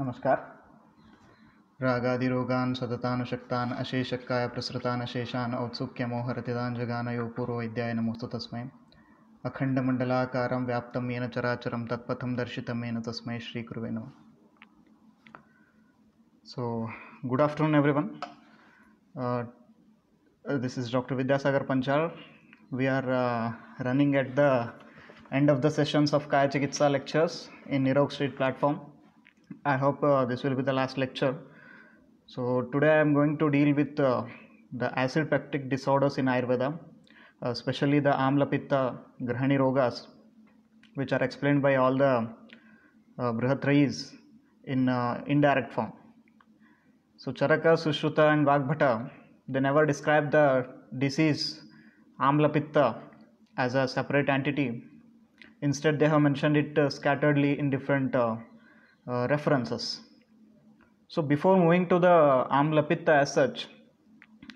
नमस्कार रागादिरोगान् सततानुशक्तान् अशेषक्काय प्रसृतान् अशेषान् औत्सुक्यमोहरतितान् पूर्व विद्याय नमोस्तु तस्मै अखण्डमण्डलाकारं व्याप्तं येन चराचरं तत्पथं दर्शित येन तस्मै गुरुवे नमः so good afternoon everyone one is Dr. Vidyasagar Panchal. We are uh, running at the end of the sessions of Kaya Chikitsa lectures in Nirog Street I hope uh, this will be the last lecture. So, today I am going to deal with uh, the acid peptic disorders in Ayurveda, uh, especially the Amla Pitta Grahani Rogas, which are explained by all the uh, Brihatrayis in uh, indirect form. So, Charaka, Sushruta, and Vagbhata they never describe the disease Amla Pitta as a separate entity. Instead, they have mentioned it uh, scatteredly in different uh, references. So before moving to the amla pitta as such,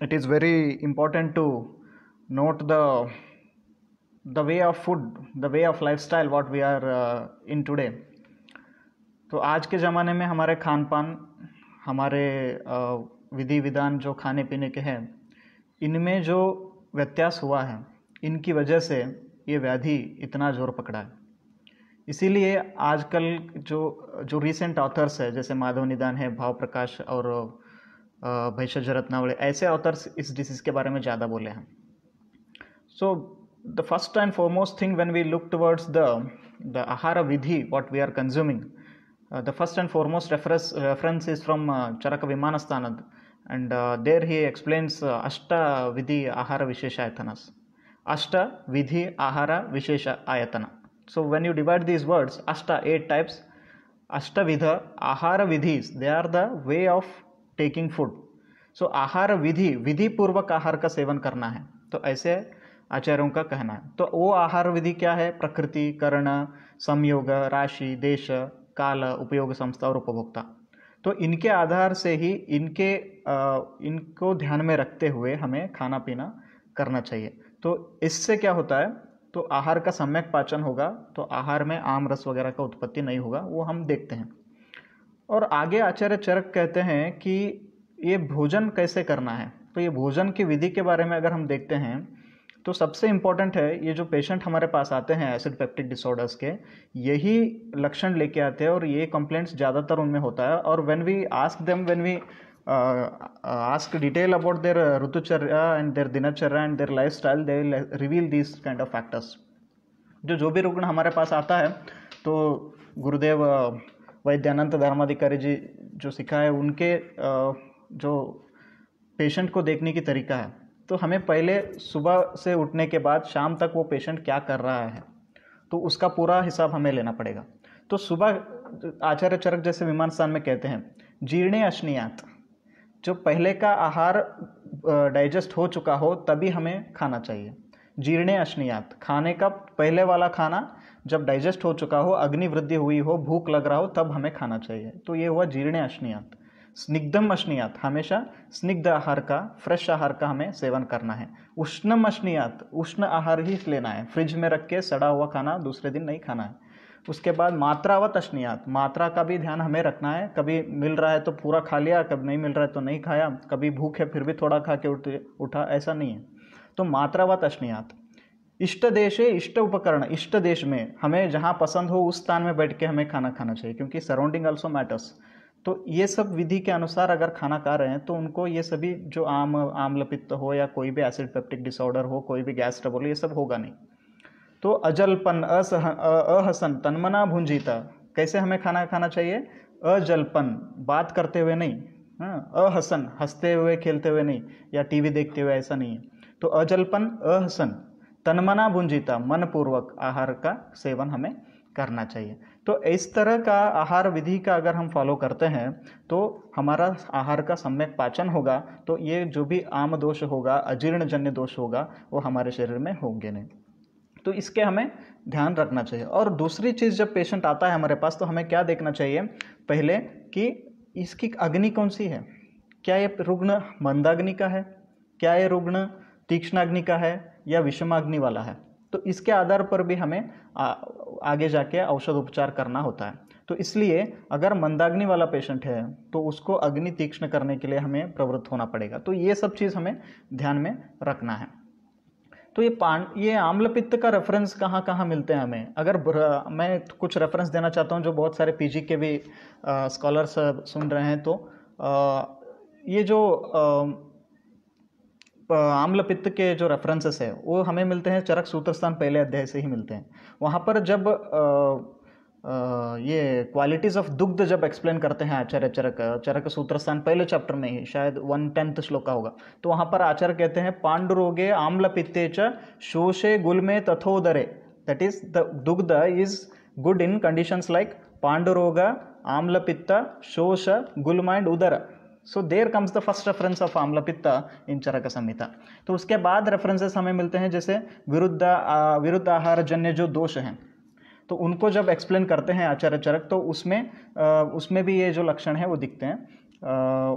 it is very important to note the the way of food, the way of lifestyle what we are uh, in today. तो आज के ज़माने में हमारे खान पान हमारे विधि विधान जो खाने पीने के हैं इनमें जो व्यत्यास हुआ है इनकी वजह से ये व्याधि इतना जोर पकड़ा है इसीलिए आजकल जो जो रिसेंट ऑथर्स है जैसे माधव निदान है भाव प्रकाश और भैषज रत्नावले ऐसे ऑथर्स इस डिसीज़ के बारे में ज़्यादा बोले हैं so the first and foremost thing when we look towards the the आहार विधि what we are consuming the first and foremost reference reference is from Charak Vimanasthana and there he explains अष्ट विधि आहार विशेष ahara अष्ट विधि आहार विशेष आयतना so when you divide these words ashta eight types ashtavidha ahara vidhis they are the way of taking food so, ahara vidhi vidhi purvak ahar ka sevan karna hai to aise आचार्यों का कहना है तो वो आहार विधि क्या है प्रकृति कर्ण संयोग राशि देश काल उपयोग संस्था और उपभोक्ता तो इनके आधार से ही इनके आ, इनको ध्यान में रखते हुए हमें खाना पीना करना चाहिए तो इससे क्या होता है तो आहार का सम्यक पाचन होगा तो आहार में आम रस वगैरह का उत्पत्ति नहीं होगा वो हम देखते हैं और आगे आचार्य चरक कहते हैं कि ये भोजन कैसे करना है तो ये भोजन की विधि के बारे में अगर हम देखते हैं तो सबसे इम्पॉर्टेंट है ये जो पेशेंट हमारे पास आते हैं एसिड पेप्टिक डिसऑर्डर्स के यही लक्षण लेके आते हैं और ये कंप्लेंट्स ज़्यादातर उनमें होता है और when we ask them when we Uh, uh, ask detail about their rutucharya and their dinacharya and their lifestyle they will uh, reveal these kind of factors जो जो भी रुग्ण हमारे पास आता है तो गुरुदेव वैद्यानंद धर्माधिकारी जी जो सिखा है उनके जो पेशेंट को देखने की तरीका है तो हमें पहले सुबह से उठने के बाद शाम तक वो पेशेंट क्या कर रहा है तो उसका पूरा हिसाब हमें लेना पड़ेगा तो सुबह आचार्य चरक जैसे विमान स्थान में कहते हैं जीर्णे अश्नियात जो पहले का आहार डाइजेस्ट हो चुका हो तभी हमें खाना चाहिए जीर्णे अश्नियात खाने का पहले वाला खाना जब डाइजेस्ट हो चुका हो अग्नि वृद्धि हुई हो भूख लग रहा हो तब हमें खाना चाहिए तो ये हुआ जीर्णे अश्नियात स्निग्धम अश्नियात हमेशा स्निग्ध आहार का फ्रेश आहार का हमें सेवन करना है उष्णम अश्नियात उष्ण आहार ही लेना है फ्रिज में रख के सड़ा हुआ खाना दूसरे दिन नहीं खाना है उसके बाद मात्रा व तस्नियात मात्रा का भी ध्यान हमें रखना है कभी मिल रहा है तो पूरा खा लिया कभी नहीं मिल रहा है तो नहीं खाया कभी भूख है फिर भी थोड़ा खा के उठ उठा ऐसा नहीं है तो मात्रा व तस्नियात इष्ट देशे इष्ट उपकरण इष्ट देश में हमें जहाँ पसंद हो उस स्थान में बैठ के हमें खाना खाना चाहिए क्योंकि सराउंडिंग ऑल्सो मैटर्स तो ये सब विधि के अनुसार अगर खाना खा रहे हैं तो उनको ये सभी जो आम आम्लपित्त हो या कोई भी एसिड पेप्टिक डिसऑर्डर हो कोई भी गैस ट्रबल ये सब होगा नहीं तो अजलपन असह अहसन तनमना भुंजीता कैसे हमें खाना खाना चाहिए अजलपन बात करते हुए नहीं हाँ, अहसन हंसते हुए खेलते हुए नहीं या टीवी देखते हुए ऐसा नहीं है तो अजलपन अहसन तनमना भुंजीता मनपूर्वक आहार का सेवन हमें करना चाहिए तो इस तरह का आहार विधि का अगर हम फॉलो करते हैं तो हमारा आहार का सम्यक पाचन होगा तो ये जो भी आम दोष होगा अजीर्ण जन्य दोष होगा वो हमारे शरीर में होंगे नहीं तो इसके हमें ध्यान रखना चाहिए और दूसरी चीज़ जब पेशेंट आता है हमारे पास तो हमें क्या देखना चाहिए पहले कि इसकी अग्नि कौन सी है क्या ये रुग्ण मंदाग्नि का है क्या ये रुग्ण तीक्ष्णाग्नि का है या विषमाग्नि वाला है तो इसके आधार पर भी हमें आ, आगे जाके औषध उपचार करना होता है तो इसलिए अगर मंदाग्नि वाला पेशेंट है तो उसको अग्नि तीक्ष्ण करने के लिए हमें प्रवृत्त होना पड़ेगा तो ये सब चीज़ हमें ध्यान में रखना है तो ये पान ये आम्लपित्त का रेफरेंस कहाँ कहाँ मिलते हैं हमें अगर मैं कुछ रेफरेंस देना चाहता हूँ जो बहुत सारे पीजी के भी स्कॉलर्स सुन रहे हैं तो आ, ये जो आम्लपित्त के जो रेफरेंसेस है वो हमें मिलते हैं चरक सूत्रस्थान पहले अध्याय से ही मिलते हैं वहाँ पर जब आ, ये क्वालिटीज़ ऑफ दुग्ध जब एक्सप्लेन करते हैं आचार्य चरक चरक सूत्रस्थान पहले चैप्टर में ही शायद वन टेंथ श्लोक का होगा तो वहाँ पर आचार्य कहते हैं पांडुरोगे आम्ल पित्ते च शोषे गुलमे तथोदरे दैट इज द दुग्ध is good in conditions like पांडुरोग आम्ल पित्त शोष गुलम एंड उदर so there comes the first reference of पित्त इन चरक संहिता तो उसके बाद रेफरेंसेस हमें मिलते हैं जैसे विरुद्ध विरुद्ध आहार जन्य जो दोष हैं तो उनको जब एक्सप्लेन करते हैं आचार्य चरक तो उसमें आ, उसमें भी ये जो लक्षण है वो दिखते हैं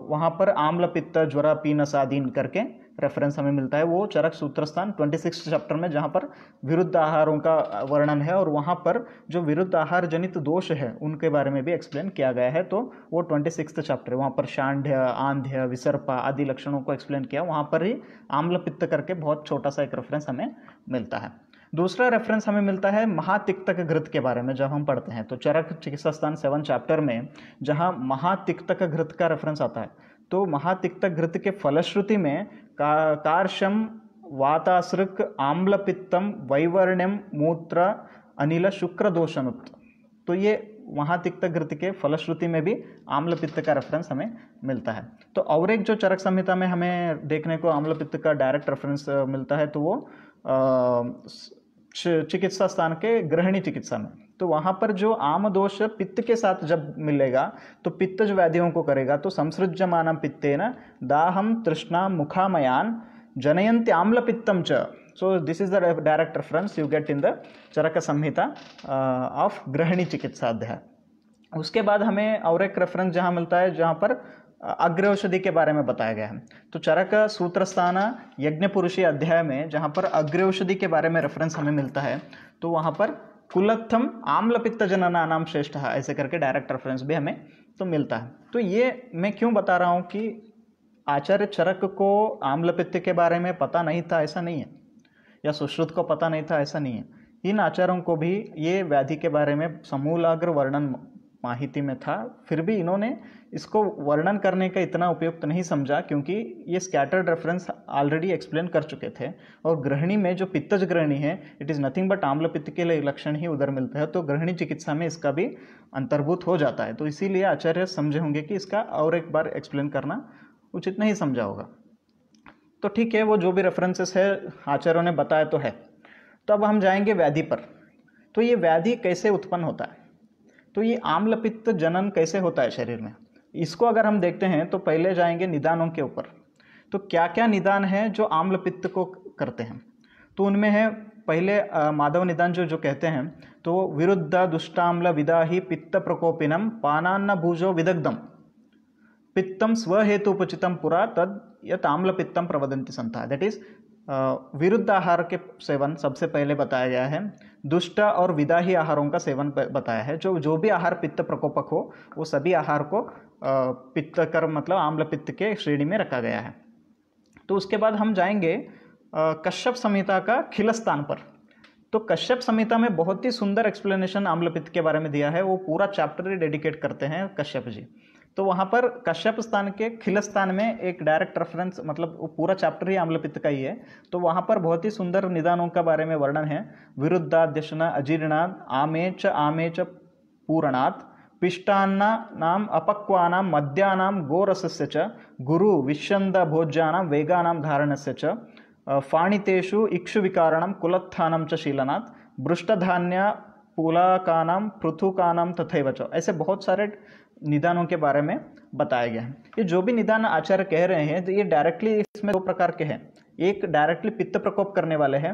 वहाँ पर आम्ल पित्त ज्वरा पी नसादीन करके रेफरेंस हमें मिलता है वो चरक सूत्रस्थान 26 चैप्टर में जहाँ पर विरुद्ध आहारों का वर्णन है और वहाँ पर जो विरुद्ध आहार जनित दोष है उनके बारे में भी एक्सप्लेन किया गया है तो वो ट्वेंटी सिक्स चैप्टर वहाँ पर शांड्य आंध्य विसर्पा आदि लक्षणों को एक्सप्लेन किया वहाँ पर ही आम्ल पित्त करके बहुत छोटा सा एक रेफरेंस हमें मिलता है दूसरा रेफरेंस हमें मिलता है महातिक्तक घृत के बारे में जब हम पढ़ते हैं तो चरक चिकित्सा स्थान सेवन चैप्टर में जहाँ महातिक्तक घृत का रेफरेंस आता है तो महातिक्तक घृत के फलश्रुति में का कार्शम वातासृक आम्लपित्तम वैवर्ण्यम मूत्र अनिल शुक्र दोषमुक्त तो ये महातिक्त घृत के फलश्रुति में भी आम्ल पित्त का रेफरेंस हमें मिलता है तो और एक जो चरक संहिता में हमें देखने को आम्ल पित्त का डायरेक्ट रेफरेंस मिलता है तो वो चिकित्सा स्थान के ग्रहणी चिकित्सा में तो वहाँ पर जो आम दोष पित्त के साथ जब मिलेगा तो पित्त जो व्याधियों को करेगा तो संसृज्यमान न दाहम तृष्णा मुखामयान जनयंती आम्ल पित्तम च so this is the direct reference you get in the Charak Samhita of uh, ग्रहणी चिकित्सा अध्याय उसके बाद हमें और एक रेफरेंस जहाँ मिलता है जहाँ पर अग्र औषधि के बारे में बताया गया है तो चरक सूत्रस्थान यज्ञपुरुषी अध्याय में जहाँ पर अग्र औषधि के बारे में रेफरेंस हमें मिलता है तो वहाँ पर कुलत्थम आम्ल पित्त जनना नाम श्रेष्ठ है ऐसे करके डायरेक्ट रेफरेंस भी हमें तो मिलता है तो ये मैं क्यों बता रहा हूँ कि आचार्य चरक को आम्लपित्त के बारे में पता नहीं था ऐसा नहीं है या सुश्रुत को पता नहीं था ऐसा नहीं है इन आचार्यों को भी ये व्याधि के बारे में समूलाग्र वर्णन माहिती में था फिर भी इन्होंने इसको वर्णन करने का इतना उपयुक्त नहीं समझा क्योंकि ये स्कैटर्ड रेफरेंस ऑलरेडी एक्सप्लेन कर चुके थे और गृहिणी में जो पित्तज ग्रहणी है इट इज़ नथिंग बट आम्लपित्त के लिए लक्षण ही उधर मिलते हैं तो गृहिणी चिकित्सा में इसका भी अंतर्भूत हो जाता है तो इसीलिए आचार्य समझे होंगे कि इसका और एक बार एक्सप्लेन करना उचित नहीं समझा होगा तो ठीक है वो जो भी रेफरेंसेस है आचार्यों ने बताया तो है तो अब हम जाएंगे व्याधि पर तो ये व्याधि कैसे उत्पन्न होता है तो ये आम्लपित्त जनन कैसे होता है शरीर में इसको अगर हम देखते हैं तो पहले जाएंगे निदानों के ऊपर तो क्या क्या निदान है जो आम्लपित्त को करते हैं तो उनमें है पहले माधव निदान जो जो कहते हैं तो विरुद्ध दुष्टाम्ल विदा ही पित्त प्रकोपिनम पानान्न भूजो विदग्धम पित्तम स्वहेतुपचितम पुरा तद यत आम्ल पित्तम प्रवदंती संता दैट इज विरुद्ध आहार के सेवन सबसे पहले बताया गया है दुष्ट और विदाही आहारों का सेवन बताया है जो जो भी आहार पित्त प्रकोपक हो वो सभी आहार को पित्त कर मतलब आम्ल पित्त के श्रेणी में रखा गया है तो उसके बाद हम जाएंगे कश्यप संहिता का खिल स्थान पर तो कश्यप संहिता में बहुत ही सुंदर एक्सप्लेनेशन आम्लपित्त के बारे में दिया है वो पूरा चैप्टर ही डेडिकेट करते हैं कश्यप जी तो वहाँ पर कश्यप स्थान के खिल स्थान में एक डायरेक्ट रेफरेंस मतलब वो पूरा चैप्टर ही आम्लपित्त का ही है तो वहाँ पर बहुत ही सुंदर निदानों के बारे में वर्णन है विरुद्धाध्यक्षण अजीर्णाद आमेच आमेच पूरणात् पिष्टान्ना नाम अपक्वानाम मद्यानाम गोरसस्य च गुरु विश्यन्द भोज्यानाम वेगानाम से च फाणितेषु इक्षुविकारणं कुलत्थानं च शीलनात् पृष्ठधान्य पुलाकानाम पृथुकानाम तथैव च ऐसे बहुत सारे निदानों के बारे में बताया गया है ये जो भी निदान आचार्य कह रहे हैं तो ये डायरेक्टली इसमें दो प्रकार के हैं एक डायरेक्टली पित्त प्रकोप करने वाले हैं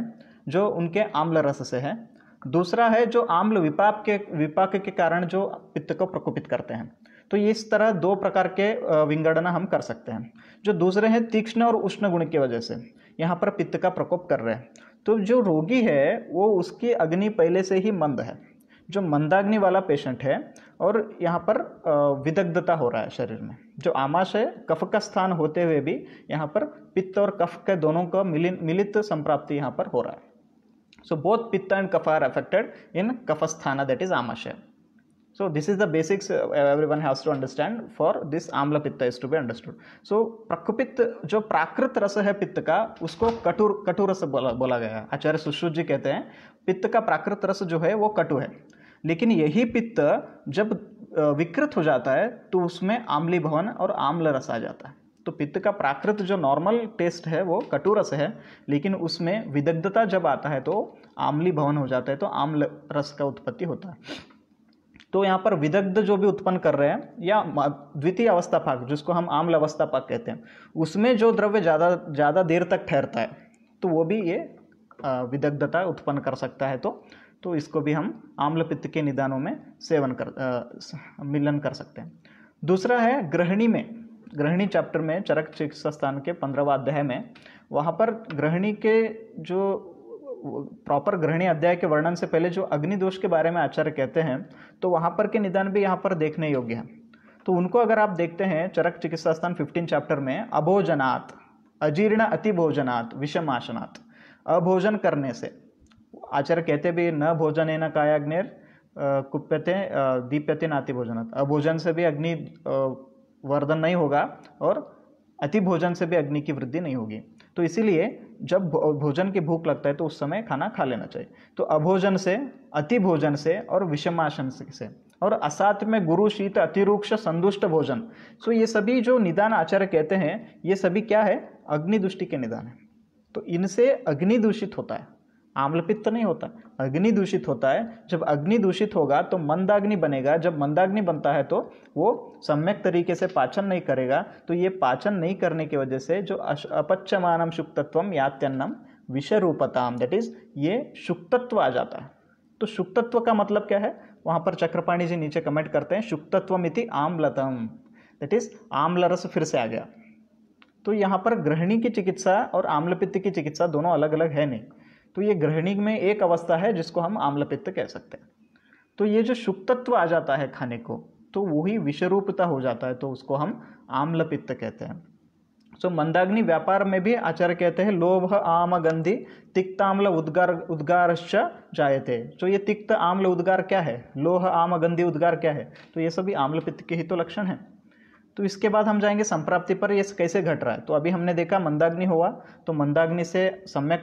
जो उनके आम्ल रस से है दूसरा है जो आम्ल विपाक के विपाक के कारण जो पित्त को प्रकोपित करते हैं तो इस तरह दो प्रकार के विंगड़ना हम कर सकते हैं जो दूसरे हैं तीक्ष्ण और उष्ण गुण की वजह से यहाँ पर पित्त का प्रकोप कर रहे हैं तो जो रोगी है वो उसकी अग्नि पहले से ही मंद है जो मंदाग्नि वाला पेशेंट है और यहाँ पर विदग्धता हो रहा है शरीर में जो आमाशय कफ का स्थान होते हुए भी यहाँ पर पित्त और कफ के दोनों का मिलित मिलित संप्राप्ति यहाँ पर हो रहा है सो बोथ पित्त एंड कफ आर अफेक्टेड इन कफस्थाना दैट इज आमाशय this is the basics every one has to understand for this आम्ल पित्त is to be understood so प्रकृपित जो प्राकृत रस है पित्त का उसको कटुर कटु रस बोला बोला गया आचार्य सुश्रुत जी कहते हैं पित्त का प्राकृत रस जो है वो कटु है लेकिन यही पित्त जब विकृत हो जाता है तो उसमें आम्ली भवन और आम्ल रस आ जाता है तो पित्त का प्राकृत जो नॉर्मल टेस्ट है वो कटु रस है लेकिन उसमें विदग्धता जब आता है तो आम्ली भवन हो जाता है तो आम्ल रस का उत्पत्ति होता है तो यहाँ पर विदग्ध जो भी उत्पन्न कर रहे हैं या द्वितीय अवस्था पाक जिसको हम आम्ल अवस्था पाक कहते हैं उसमें जो द्रव्य ज़्यादा ज़्यादा देर तक ठहरता है तो वो भी ये विदग्धता उत्पन्न कर सकता है तो तो इसको भी हम आम्ल पित्त के निदानों में सेवन कर आ, मिलन कर सकते हैं दूसरा है ग्रहणी में ग्रहणी चैप्टर में चरक चिकित्सा स्थान के पंद्रहवा अध्याय में वहाँ पर ग्रहणी के जो प्रॉपर ग्रहणी अध्याय के वर्णन से पहले जो अग्निदोष के बारे में आचार्य कहते हैं तो वहाँ पर के निदान भी यहाँ पर देखने योग्य हैं तो उनको अगर आप देखते हैं चरक चिकित्सा स्थान फिफ्टीन चैप्टर में अभोजनात् अजीर्ण अतिभोजनात् विषमाशनात् अभोजन करने से आचार्य कहते भी न भोजन है न काया अग्निर कुप्यते दीप्यते नाति भोजन अभोजन से भी अग्नि वर्धन नहीं होगा और अति भोजन से भी अग्नि की वृद्धि नहीं होगी तो इसीलिए जब भोजन की भूख लगता है तो उस समय खाना खा लेना चाहिए तो अभोजन से अति भोजन से और विषमाशन से और असात में गुरु शीत अतिरूक्ष संतुष्ट भोजन सो ये सभी जो निदान आचार्य कहते हैं ये सभी क्या है अग्नि के निदान है तो इनसे अग्नि दूषित होता है आम्लपित्त तो नहीं होता अग्नि दूषित होता है जब अग्नि दूषित होगा तो मंदाग्नि बनेगा जब मंदाग्नि बनता है तो वो सम्यक तरीके से पाचन नहीं करेगा तो ये पाचन नहीं करने की वजह से जो अपच्यमानम शुक्तत्वम यात्यन्नम विषय रूपताम दैट इज ये शुक्तत्व आ जाता है तो शुक्तत्व का मतलब क्या है वहाँ पर चक्रपाणी जी नीचे कमेंट करते हैं शुक्तत्व इति आम्लतम दैट इज आम्लरस फिर से आ गया तो यहाँ पर ग्रहणी की चिकित्सा और आम्लपित्त की चिकित्सा दोनों अलग अलग है नहीं तो ये ग्रहणी में एक अवस्था है जिसको हम आम्लपित्त कह सकते हैं तो ये जो शुक्तत्व आ जाता है खाने को तो वही विषरूपता हो जाता है तो उसको हम आम्लपित्त कहते हैं सो so, मंदाग्नि व्यापार में भी आचार्य कहते हैं लोभ आम गंधि तिक्त आम्ल उद्गार उद्गारश्च जायते सो तो so, ये तिक्त आम्ल उद्गार क्या है लोह आम गंधि उद्गार क्या है तो ये सभी आम्लपित्त के ही तो लक्षण हैं तो इसके बाद हम जाएंगे संप्राप्ति पर ये कैसे घट रहा है तो अभी हमने देखा मंदाग्नि हुआ तो मंदाग्नि से सम्यक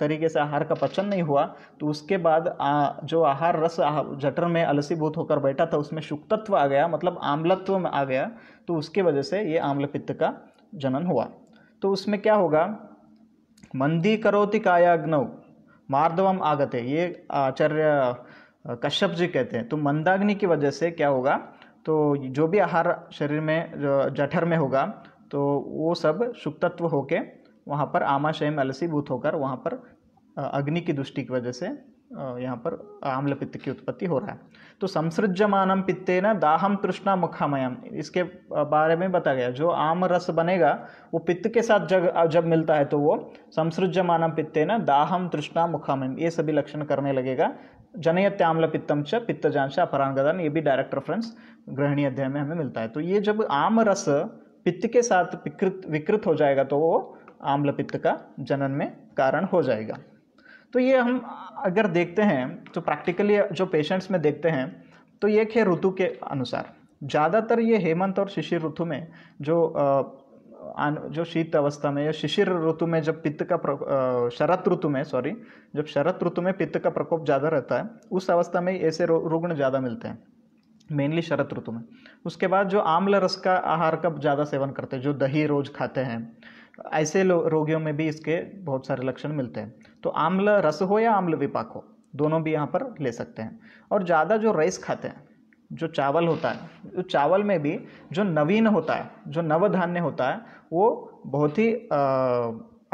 तरीके से आहार का पचन नहीं हुआ तो उसके बाद आ, जो आहार रस जठर में अलसीभूत होकर बैठा था उसमें शुक्तत्व आ गया मतलब आम्लत्व में आ गया तो उसके वजह से ये आम्ल पित्त का जनन हुआ तो उसमें क्या होगा मंदी करोति कायाग्नव मार्दवम आगते ये आचार्य कश्यप जी कहते हैं तो मंदाग्नि की वजह से क्या होगा तो जो भी आहार शरीर में जठर में होगा तो वो सब सुप्तत्व होके वहाँ पर आमाशयम अलसीभूत होकर वहाँ पर अग्नि की दृष्टि की वजह से यहाँ पर आम्ल पित्त की उत्पत्ति हो रहा है तो संसृजमानम पित्ते न दाहम तृष्णा मुखामयम इसके बारे में बताया गया जो आम रस बनेगा वो पित्त के साथ जग जब मिलता है तो वो संसृजमानम पित्ते न दाहम तृष्णा मुखामयम ये सभी लक्षण करने लगेगा जनयत्याम्ल पित्तम च पित्तजांश अपरांगदान ये भी डायरेक्ट रेफरेंस ग्रहणीय अध्याय में हमें मिलता है तो ये जब आम रस पित्त के साथ विकृत विकृत हो जाएगा तो वो आम्ल पित्त का जनन में कारण हो जाएगा तो ये हम अगर देखते हैं तो प्रैक्टिकली जो पेशेंट्स में देखते हैं तो ये है ऋतु के अनुसार ज़्यादातर ये हेमंत और शिशिर ऋतु में जो जो शीत अवस्था में या शिशिर ऋतु में जब पित्त का शरत ऋतु में सॉरी जब शरत ऋतु में पित्त का प्रकोप ज़्यादा रहता है उस अवस्था में ऐसे रुग्ण ज़्यादा मिलते हैं मेनली शरत ऋतु में उसके बाद जो आम्ल रस का आहार का ज़्यादा सेवन करते हैं जो दही रोज खाते हैं ऐसे रोगियों में भी इसके बहुत सारे लक्षण मिलते हैं तो आम्ल रस हो या आम्ल विपाक हो दोनों भी यहाँ पर ले सकते हैं और ज़्यादा जो राइस खाते हैं जो चावल होता है उस चावल में भी जो नवीन होता है जो नवधान्य होता है वो बहुत ही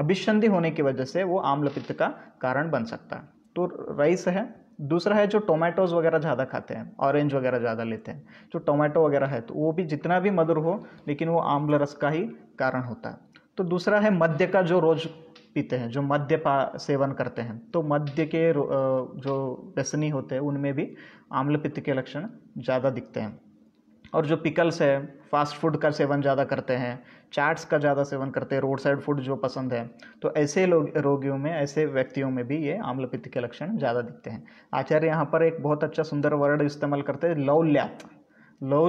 अभिसंधि होने की वजह से वो आम्लपित्त का कारण बन सकता है तो राइस है दूसरा है जो टोमेटोज वगैरह ज़्यादा खाते हैं ऑरेंज वगैरह ज़्यादा लेते हैं जो टोमेटो वगैरह है तो वो भी जितना भी मधुर हो लेकिन वो आम्ल रस का ही कारण होता है तो दूसरा है मध्य का जो रोज़ पीते हैं जो मध्य पा सेवन करते हैं तो मध्य के जो व्यसनी होते हैं उनमें भी आम्लपित्त के लक्षण ज़्यादा दिखते हैं और जो पिकल्स है फास्ट फूड का सेवन ज़्यादा करते हैं चाट्स का ज़्यादा सेवन करते हैं रोड साइड फूड जो पसंद है तो ऐसे लोग रोगियों में ऐसे व्यक्तियों में भी ये आम्लपित्त के लक्षण ज़्यादा दिखते हैं आचार्य यहाँ पर एक बहुत अच्छा सुंदर वर्ड इस्तेमाल करते हैं लौल्यात लो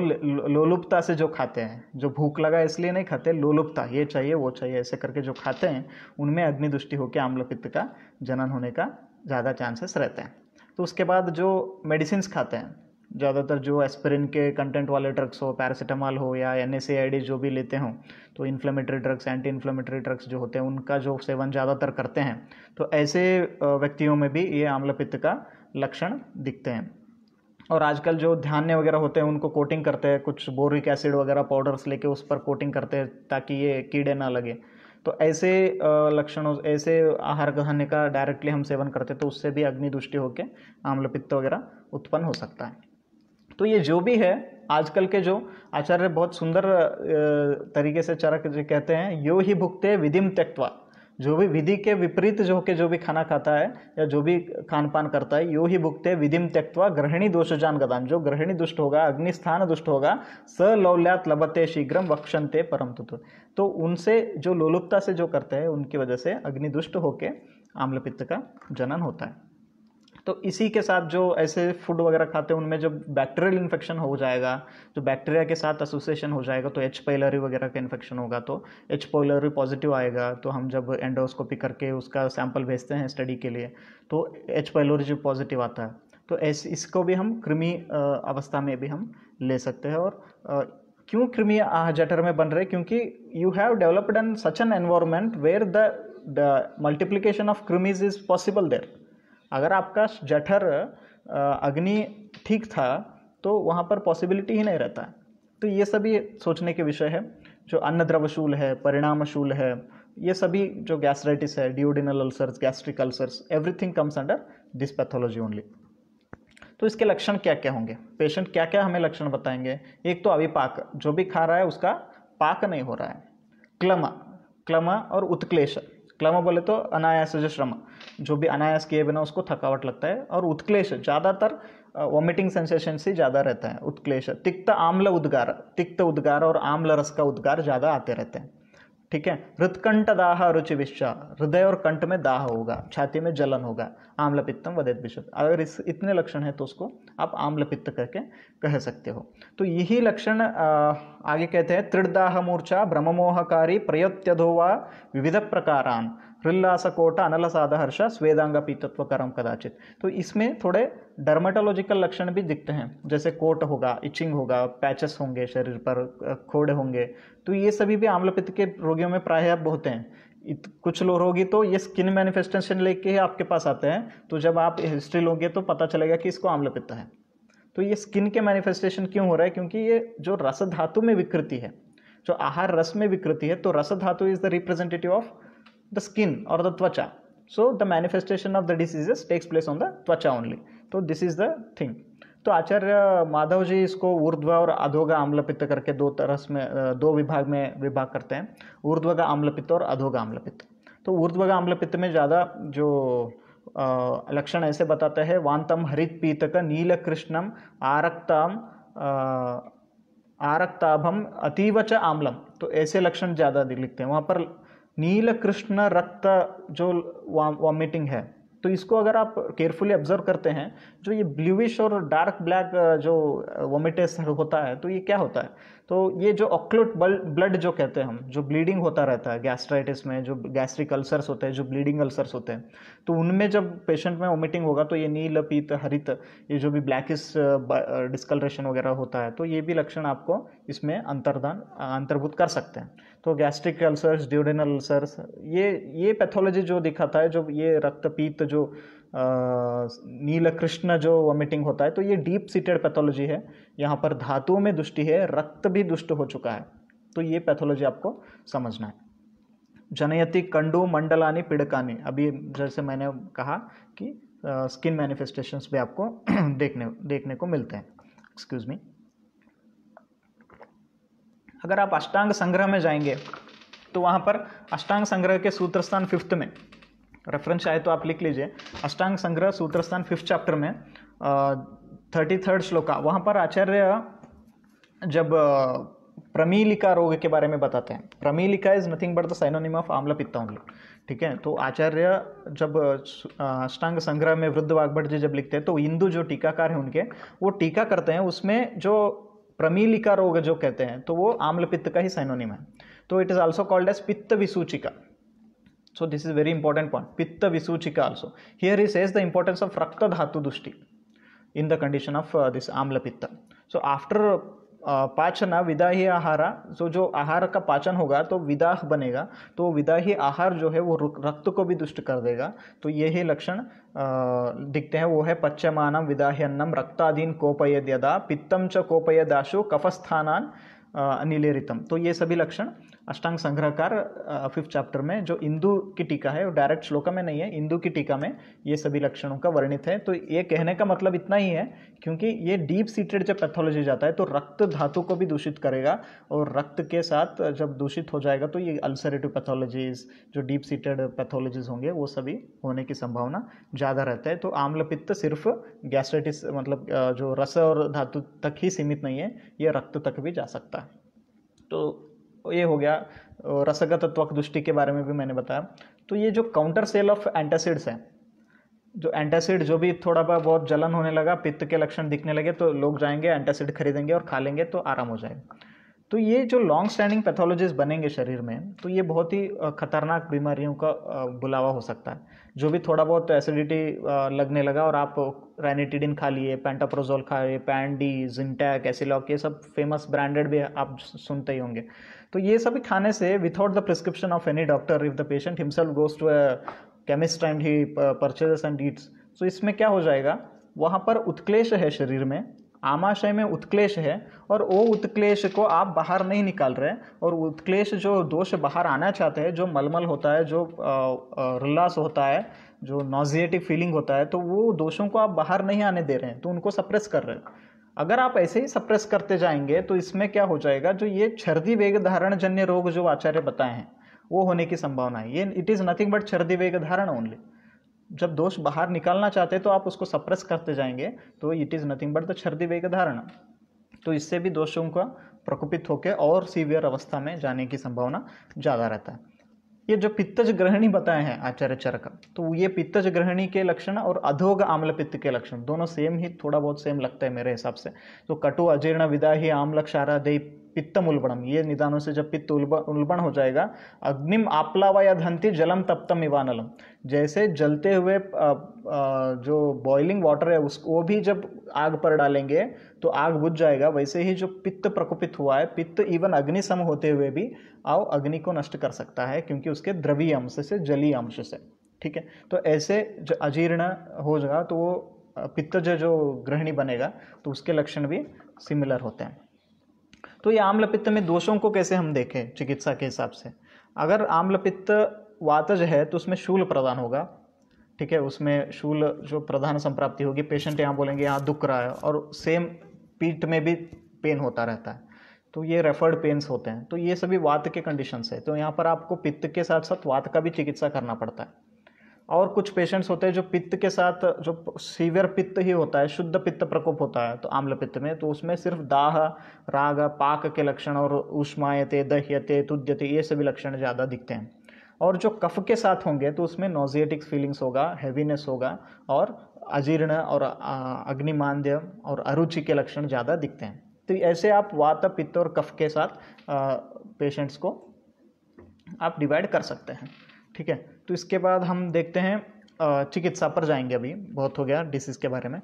लोलुपता से जो खाते हैं जो भूख लगा इसलिए नहीं खाते लोलुपता ये चाहिए वो चाहिए ऐसे करके जो खाते हैं उनमें अग्नि दृष्टि होकर आम्लपित्त का जनन होने का ज़्यादा चांसेस रहते हैं तो उसके बाद जो मेडिसिन खाते हैं ज़्यादातर जो एस्पिरिन के कंटेंट वाले ड्रग्स हो पैरासीटामॉल हो या एन एस जो भी लेते हों तो inflammatory drugs anti inflammatory drugs जो होते हैं उनका जो सेवन ज़्यादातर करते हैं तो ऐसे व्यक्तियों में भी ये आम्लपित्त का लक्षण दिखते हैं और आजकल जो ध्यान वगैरह होते हैं उनको कोटिंग करते हैं कुछ बोरिक एसिड वगैरह पाउडर्स लेके उस पर कोटिंग करते हैं ताकि ये कीड़े ना लगे तो ऐसे लक्षणों ऐसे आहार ग्रहण का डायरेक्टली हम सेवन करते हैं तो उससे भी अग्नि दुष्टि होकर आम्लपित्त वगैरह उत्पन्न हो सकता है तो ये जो भी है आजकल के जो आचार्य बहुत सुंदर तरीके से चरक कहते हैं यो ही भुगते विधिम त्यक्वा जो भी विधि के विपरीत जो के जो भी खाना खाता है या जो भी खान पान करता है यो ही भुगते विधिम त्यक्वा दोष दोषजान गदान जो ग्रहिणी दुष्ट होगा अग्निस्थान दुष्ट होगा स लौल्यात लबते शीघ्रम वक्षंते परम तो उनसे जो लोलुपता से जो करते हैं उनकी वजह से अग्निदुष्ट होके आम्लपित्त का जनन होता है तो इसी के साथ जो ऐसे फूड वगैरह खाते हैं उनमें जब बैक्टीरियल इन्फेक्शन हो जाएगा जो बैक्टीरिया के साथ एसोसिएशन हो जाएगा तो एच पाइलरी तो वगैरह का इन्फेक्शन होगा तो एच पेलरी पॉजिटिव आएगा तो हम जब एंडोस्कोपी करके उसका सैंपल भेजते हैं स्टडी के लिए तो एच पेलोरी जो पॉजिटिव आता है तो ऐसे इसको भी हम कृमि अवस्था में भी हम ले सकते हैं और आ, क्यों कृमि जठर में बन रहे क्योंकि you have developed an such an environment where the multiplication of क्रिमीज इज पॉसिबल देर अगर आपका जठर अग्नि ठीक था तो वहाँ पर पॉसिबिलिटी ही नहीं रहता है तो ये सभी सोचने के विषय है जो अन्न द्रवशूल है परिणामशूल है ये सभी जो गैस्ट्राइटिस है duodenal ulcers gastric ulcers everything comes under this pathology only तो इसके लक्षण क्या क्या होंगे पेशेंट क्या क्या हमें लक्षण बताएंगे एक तो पाक जो भी खा रहा है उसका पाक नहीं हो रहा है क्लमा क्लमा और उत्क्लेश क्लम बोले तो अनायास जो श्रम जो भी अनायास किए बिना उसको थकावट लगता है और उत्क्लेश ज़्यादातर वॉमिटिंग सेंसेशन से ज़्यादा रहता है उत्क्लेश तिक्त आम्ल उद्गार तिक्त उद्गार और आम्ल रस का उद्गार ज़्यादा आते रहते हैं ठीक है हृत्कंठ दाह रुचि विश्व हृदय और कंठ में दाह होगा छाती में जलन होगा आम्ल पित्तम वदैत विशुद्ध अगर इस इतने लक्षण है तो उसको आप आम्ल पित्त करके कह सकते हो तो यही लक्षण आगे कहते हैं त्रिदाह मूर्छा भ्रममोहकारी प्रयत्यधो व विविध प्रकारान रिल्लासकोट अनलसाद हर्ष स्वेदांग पीतत्वकरम कदाचित तो इसमें थोड़े डर्माटोलॉजिकल लक्षण भी दिखते हैं जैसे कोट होगा इचिंग होगा पैचेस होंगे शरीर पर खोड़े होंगे तो ये सभी भी आम्लपित्त के रोगियों में प्राय बहुत हैं कुछ लोग होगी तो ये स्किन मैनिफेस्टेशन लेके ही आपके पास आते हैं तो जब आप हिस्ट्री लोगे तो पता चलेगा कि इसको आम्लपित्त है तो ये स्किन के मैनिफेस्टेशन क्यों हो रहा है क्योंकि ये जो रस धातु में विकृति है जो आहार रस में विकृति है तो रस धातु is the representative of the skin or the twacha so the manifestation of the diseases takes place on the twacha only तो दिस इज द थिंग तो आचार्य माधव जी इसको ऊर्ध्व और अधोगा आम्लपित्त करके दो तरह में दो विभाग में विभाग करते हैं ऊर्ध्व का आम्लपित्त और अधोगा आम्लपित्त तो ऊर्ध्व का आम्लपित्त में ज़्यादा जो लक्षण ऐसे बताते हैं वांतम हरित पीतक नील कृष्णम आरक्ताम आरक्ताभम अतीवच आम्लम तो ऐसे लक्षण ज़्यादा लिखते हैं वहाँ पर नील कृष्ण रक्त जो वॉमिटिंग है तो इसको अगर आप केयरफुली ऑब्जर्व करते हैं जो ये ब्लूविश और डार्क ब्लैक जो वोमिटेस होता है तो ये क्या होता है तो ये जो ऑक्लोट ब्लड जो कहते हैं हम जो ब्लीडिंग होता रहता है गैस्ट्राइटिस में जो गैस्ट्रिक अल्सर्स होते हैं जो ब्लीडिंग अल्सर्स होते हैं तो उनमें जब पेशेंट में वोमिटिंग होगा तो ये नील पीत हरित ये जो भी ब्लैकिस डिस्कलरेशन वगैरह होता है तो ये भी लक्षण आपको इसमें अंतर्दान अंतर्भूत कर सकते हैं तो गैस्ट्रिक अल्सर्स ड्यूरिनल अल्सर्स ये ये पैथोलॉजी जो दिखाता है जो ये रक्तपीत जो नील कृष्ण जो वॉमिटिंग होता है तो ये डीप सीटेड पैथोलॉजी है यहाँ पर धातुओं में दुष्टि है रक्त भी दुष्ट हो चुका है तो ये पैथोलॉजी आपको समझना है जनयति कंडू मंडलानी पिड़कानी अभी जैसे मैंने कहा कि स्किन मैनिफेस्टेशंस भी आपको देखने देखने को मिलते हैं एक्सक्यूज़ मी अगर आप अष्टांग संग्रह में जाएंगे तो वहाँ पर अष्टांग संग्रह के सूत्रस्थान फिफ्थ में रेफरेंस चाहे तो आप लिख लीजिए अष्टांग संग्रह सूत्रस्थान फिफ्थ चैप्टर में थर्टी थर्ड श्लोका वहाँ पर आचार्य जब प्रमीलिका रोग के बारे में बताते हैं प्रमीलिका is nothing but the synonym of आमला पित्ता ठीक है तो आचार्य जब अष्टांग संग्रह में वृद्ध वागभट जी जब लिखते हैं तो हिंदू जो टीकाकार हैं उनके वो टीका करते हैं उसमें जो प्रमीलिका रोग जो कहते हैं तो वो आम्ल पित्त का ही साइनोनिम है तो it is also called as पित्त विसूचिका so this is very important point पित्त विसूचिका also here is as the importance of रक्त धातु दुष्टि in the condition of this आम्ल पित्त सो आफ्टर पाचन विदाही आहार सो जो आहार का पाचन होगा तो विदाह बनेगा तो विदाही आहार जो है वो रक्त को भी दुष्ट कर देगा तो यही लक्षण दिखते हैं वो है पच्यमान विदाह्यन्नम रक्ताधीन कोपयद यदा पित्तम च कोपयदाशु कफस्थान निलेरितम तो ये सभी लक्षण अष्टांग संग्रहकार फिफ्थ चैप्टर में जो इंदु की टीका है वो डायरेक्ट श्लोका में नहीं है इंदु की टीका में ये सभी लक्षणों का वर्णित है तो ये कहने का मतलब इतना ही है क्योंकि ये डीप सीटेड जब पैथोलॉजी जाता है तो रक्त धातु को भी दूषित करेगा और रक्त के साथ जब दूषित हो जाएगा तो ये अल्सरेटिव पैथोलॉजीज जो डीप सीटेड पैथोलॉजीज होंगे वो सभी होने की संभावना ज़्यादा रहता है तो आम्लपित्त सिर्फ गैस्ट्राइटिस मतलब जो रस और धातु तक ही सीमित नहीं है ये रक्त तक भी जा सकता है तो तो ये हो गया रसगत तत्वक दृष्टि के बारे में भी मैंने बताया तो ये जो काउंटर सेल ऑफ एंटासिड्स हैं जो एंटासिड जो भी थोड़ा बहुत जलन होने लगा पित्त के लक्षण दिखने लगे तो लोग जाएंगे एंटासिड खरीदेंगे और खा लेंगे तो आराम हो जाएगा तो ये जो लॉन्ग स्टैंडिंग पैथोलॉजीज बनेंगे शरीर में तो ये बहुत ही खतरनाक बीमारियों का बुलावा हो सकता है जो भी थोड़ा बहुत एसिडिटी लगने लगा और आप रैनिटिडिन खा लिए पेंटाप्रोजोल खा लिए पैंडी जिंटैक एसिलॉक ये सब फेमस ब्रांडेड भी आप सुनते ही होंगे तो ये सभी खाने से without the prescription of any doctor if the patient himself goes to chemist and he purchase and eats so इसमें क्या हो जाएगा वहाँ पर उत्क्लेश है शरीर में आमाशय में उत्क्लेश है और वो उत्क्लेश को आप बाहर नहीं निकाल रहे और उत्क्लेश जो दोष बाहर आना चाहते हैं जो मलमल होता है जो uh, uh, रुल्लास होता है जो नॉजिएटिव फीलिंग होता है तो वो दोषों को आप बाहर नहीं आने दे रहे हैं तो उनको सप्रेस कर रहे हैं अगर आप ऐसे ही सप्रेस करते जाएंगे तो इसमें क्या हो जाएगा जो ये छर्दी वेग धारण जन्य रोग जो आचार्य बताए हैं वो होने की संभावना है ये इट इज़ नथिंग बट छर्दी वेग धारण ओनली जब दोष बाहर निकालना चाहते तो आप उसको सप्रेस करते जाएंगे तो it is nothing but the छर्दी वेग धारण तो इससे भी दोषों का प्रकोपित होकर और सीवियर अवस्था में जाने की संभावना ज़्यादा रहता है ये जो पित्तज ग्रहणी बताए हैं आचार्य चरक तो ये पित्तज ग्रहणी के लक्षण और अधोग आम्ल पित्त के लक्षण दोनों सेम ही थोड़ा बहुत सेम लगता है मेरे हिसाब से तो कटु अजीर्ण विदा ही आम्ल क्षारादेय पित्तम उल्बणम ये निदानों से जब पित्त उल्बण हो जाएगा अग्निम आपलावा या धनती जलम तप्तम इवानलम जैसे जलते हुए जो बॉइलिंग वाटर है उस वो भी जब आग पर डालेंगे तो आग बुझ जाएगा वैसे ही जो पित्त प्रकोपित हुआ है पित्त इवन सम होते हुए भी आओ अग्नि को नष्ट कर सकता है क्योंकि उसके द्रवीय अंश से जलीय अंश से ठीक है तो ऐसे जो अजीर्ण हो जाएगा तो वो पित्त जो गृहिणी बनेगा तो उसके लक्षण भी सिमिलर होते हैं तो ये आम्लपित्त में दोषों को कैसे हम देखें चिकित्सा के हिसाब से अगर आम्लपित्त वातज है तो उसमें शूल प्रदान होगा ठीक है उसमें शूल जो प्रधान संप्राप्ति होगी पेशेंट यहाँ बोलेंगे यहाँ दुख रहा है और सेम पीठ में भी पेन होता रहता है तो ये रेफर्ड पेन्स होते हैं तो ये सभी वात के कंडीशंस है तो यहाँ पर आपको पित्त के साथ साथ वात का भी चिकित्सा करना पड़ता है और कुछ पेशेंट्स होते हैं जो पित्त के साथ जो सीवियर पित्त ही होता है शुद्ध पित्त प्रकोप होता है तो आम्ल पित्त में तो उसमें सिर्फ दाह राग पाक के लक्षण और उष्मायते दह्यते तुद्यते ये सभी लक्षण ज़्यादा दिखते हैं और जो कफ के साथ होंगे तो उसमें नोजिएटिक फीलिंग्स होगा हैवीनेस होगा और अजीर्ण और अग्निमांद्य और अरुचि के लक्षण ज़्यादा दिखते हैं तो ऐसे आप वात पित्त और कफ के साथ पेशेंट्स को आप डिवाइड कर सकते हैं ठीक है तो इसके बाद हम देखते हैं चिकित्सा पर जाएंगे अभी बहुत हो गया डिसीज़ के बारे में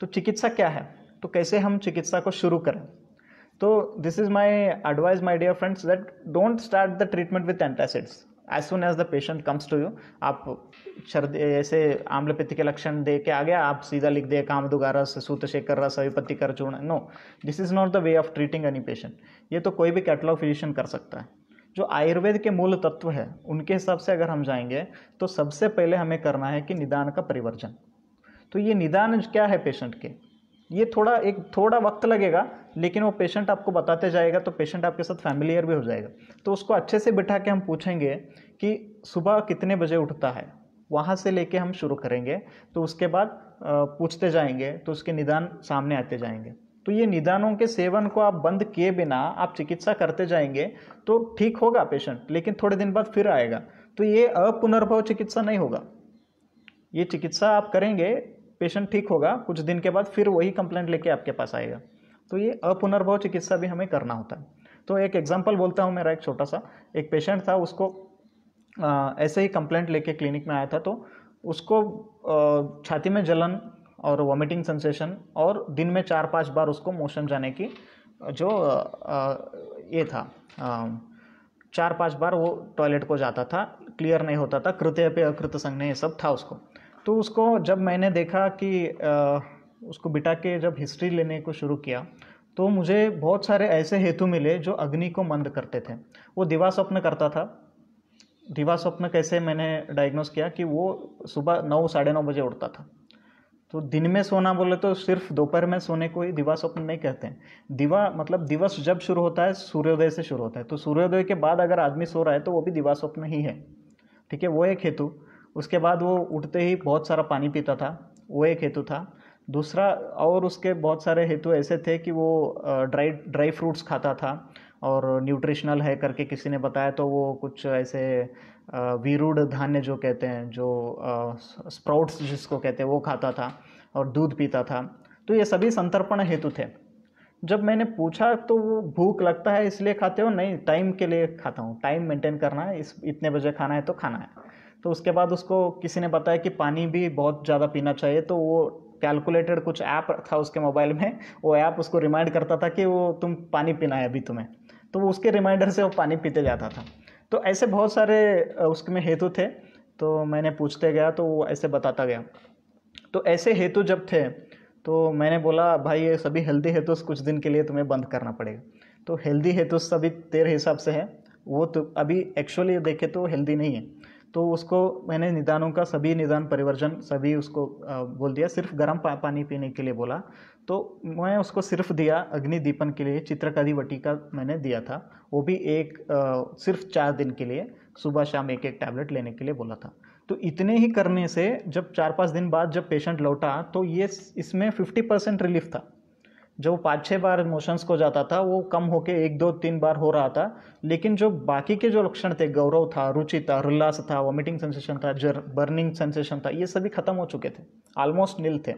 तो चिकित्सा क्या है तो कैसे हम चिकित्सा को शुरू करें तो this is my advise my dear friends that don't start the treatment with antacids as soon as the patient comes to you आप सर्दी ऐसे आम्लपति के लक्षण दे के आ गया आप सीधा लिख दे कामदुगा रस सूतशेखर रस अविपत्ति कर चूर्ण no this is not the way of treating any patient ये तो कोई भी कैटलॉग फिजिशियन कर सकता है जो आयुर्वेद के मूल तत्व है उनके हिसाब से अगर हम जाएंगे तो सबसे पहले हमें करना है कि निदान का परिवर्जन तो ये निदान क्या है पेशेंट के ये थोड़ा एक थोड़ा वक्त लगेगा लेकिन वो पेशेंट आपको बताते जाएगा तो पेशेंट आपके साथ फैमिलियर भी हो जाएगा तो उसको अच्छे से बिठा के हम पूछेंगे कि सुबह कितने बजे उठता है वहाँ से लेके हम शुरू करेंगे तो उसके बाद पूछते जाएंगे तो उसके निदान सामने आते जाएंगे तो ये निदानों के सेवन को आप बंद किए बिना आप चिकित्सा करते जाएंगे तो ठीक होगा पेशेंट लेकिन थोड़े दिन बाद फिर आएगा तो ये अपुनर्भव चिकित्सा नहीं होगा ये चिकित्सा आप करेंगे पेशेंट ठीक होगा कुछ दिन के बाद फिर वही कंप्लेंट लेके आपके पास आएगा तो ये अपुनर्भव चिकित्सा भी हमें करना होता है तो एक एग्जाम्पल बोलता हूँ मेरा एक छोटा सा एक पेशेंट था उसको आ, ऐसे ही कंप्लेंट लेके क्लिनिक में आया था तो उसको छाती में जलन और वॉमिटिंग सेंसेशन और दिन में चार पांच बार उसको मोशन जाने की जो ये था चार पांच बार वो टॉयलेट को जाता था क्लियर नहीं होता था कृत्य पे अकृत संज्ञा ये सब था उसको तो उसको जब मैंने देखा कि उसको बिटा के जब हिस्ट्री लेने को शुरू किया तो मुझे बहुत सारे ऐसे हेतु मिले जो अग्नि को मंद करते थे वो दिवा स्वप्न करता था दिवा स्वप्न कैसे मैंने डायग्नोस किया कि वो सुबह नौ साढ़े नौ बजे उठता था तो दिन में सोना बोले तो सिर्फ दोपहर में सोने को ही दिवा स्वप्न नहीं कहते हैं दिवा मतलब दिवस जब शुरू होता है सूर्योदय से शुरू होता है तो सूर्योदय के बाद अगर आदमी सो रहा है तो वो भी दिवा स्वप्न ही है ठीक है वो एक हेतु उसके बाद वो उठते ही बहुत सारा पानी पीता था वो एक हेतु था दूसरा और उसके बहुत सारे हेतु ऐसे थे कि वो ड्राई ड्राई फ्रूट्स खाता था और न्यूट्रिशनल है करके किसी ने बताया तो वो कुछ ऐसे वीरूड धान्य जो कहते हैं जो स्प्राउट्स जिसको कहते हैं वो खाता था और दूध पीता था तो ये सभी संतर्पण हेतु थे जब मैंने पूछा तो वो भूख लगता है इसलिए खाते हो नहीं टाइम के लिए खाता हूँ टाइम मेंटेन करना है इस इतने बजे खाना है तो खाना है तो उसके बाद उसको किसी ने बताया कि पानी भी बहुत ज़्यादा पीना चाहिए तो वो कैलकुलेटेड कुछ ऐप था उसके मोबाइल में वो ऐप उसको रिमाइंड करता था कि वो तुम पानी पीना है अभी तुम्हें तो वो उसके रिमाइंडर से वो पानी पीते जाता था तो ऐसे बहुत सारे उसमें हेतु थे तो मैंने पूछते गया तो वो ऐसे बताता गया तो ऐसे हेतु जब थे तो मैंने बोला भाई ये सभी हेल्दी हेतु कुछ दिन के लिए तुम्हें बंद करना पड़ेगा तो हेल्दी हेतु सभी तेरे हिसाब से है वो तो अभी एक्चुअली देखे तो हेल्दी नहीं है तो उसको मैंने निदानों का सभी निदान परिवर्जन सभी उसको बोल दिया सिर्फ गर्म पा, पानी पीने के लिए बोला तो मैं उसको सिर्फ दिया अग्नि दीपन के लिए वटी वटिका मैंने दिया था वो भी एक आ, सिर्फ चार दिन के लिए सुबह शाम एक एक टैबलेट लेने के लिए बोला था तो इतने ही करने से जब चार पाँच दिन बाद जब पेशेंट लौटा तो ये इसमें फिफ्टी परसेंट रिलीफ था जो पाँच छः बार मोशंस को जाता था वो कम होके एक दो तीन बार हो रहा था लेकिन जो बाकी के जो लक्षण थे गौरव था रुचि था हल्लास था वॉमिटिंग सेंसेशन था जर बर्निंग सेंसेशन था ये सभी खत्म हो चुके थे ऑलमोस्ट नील थे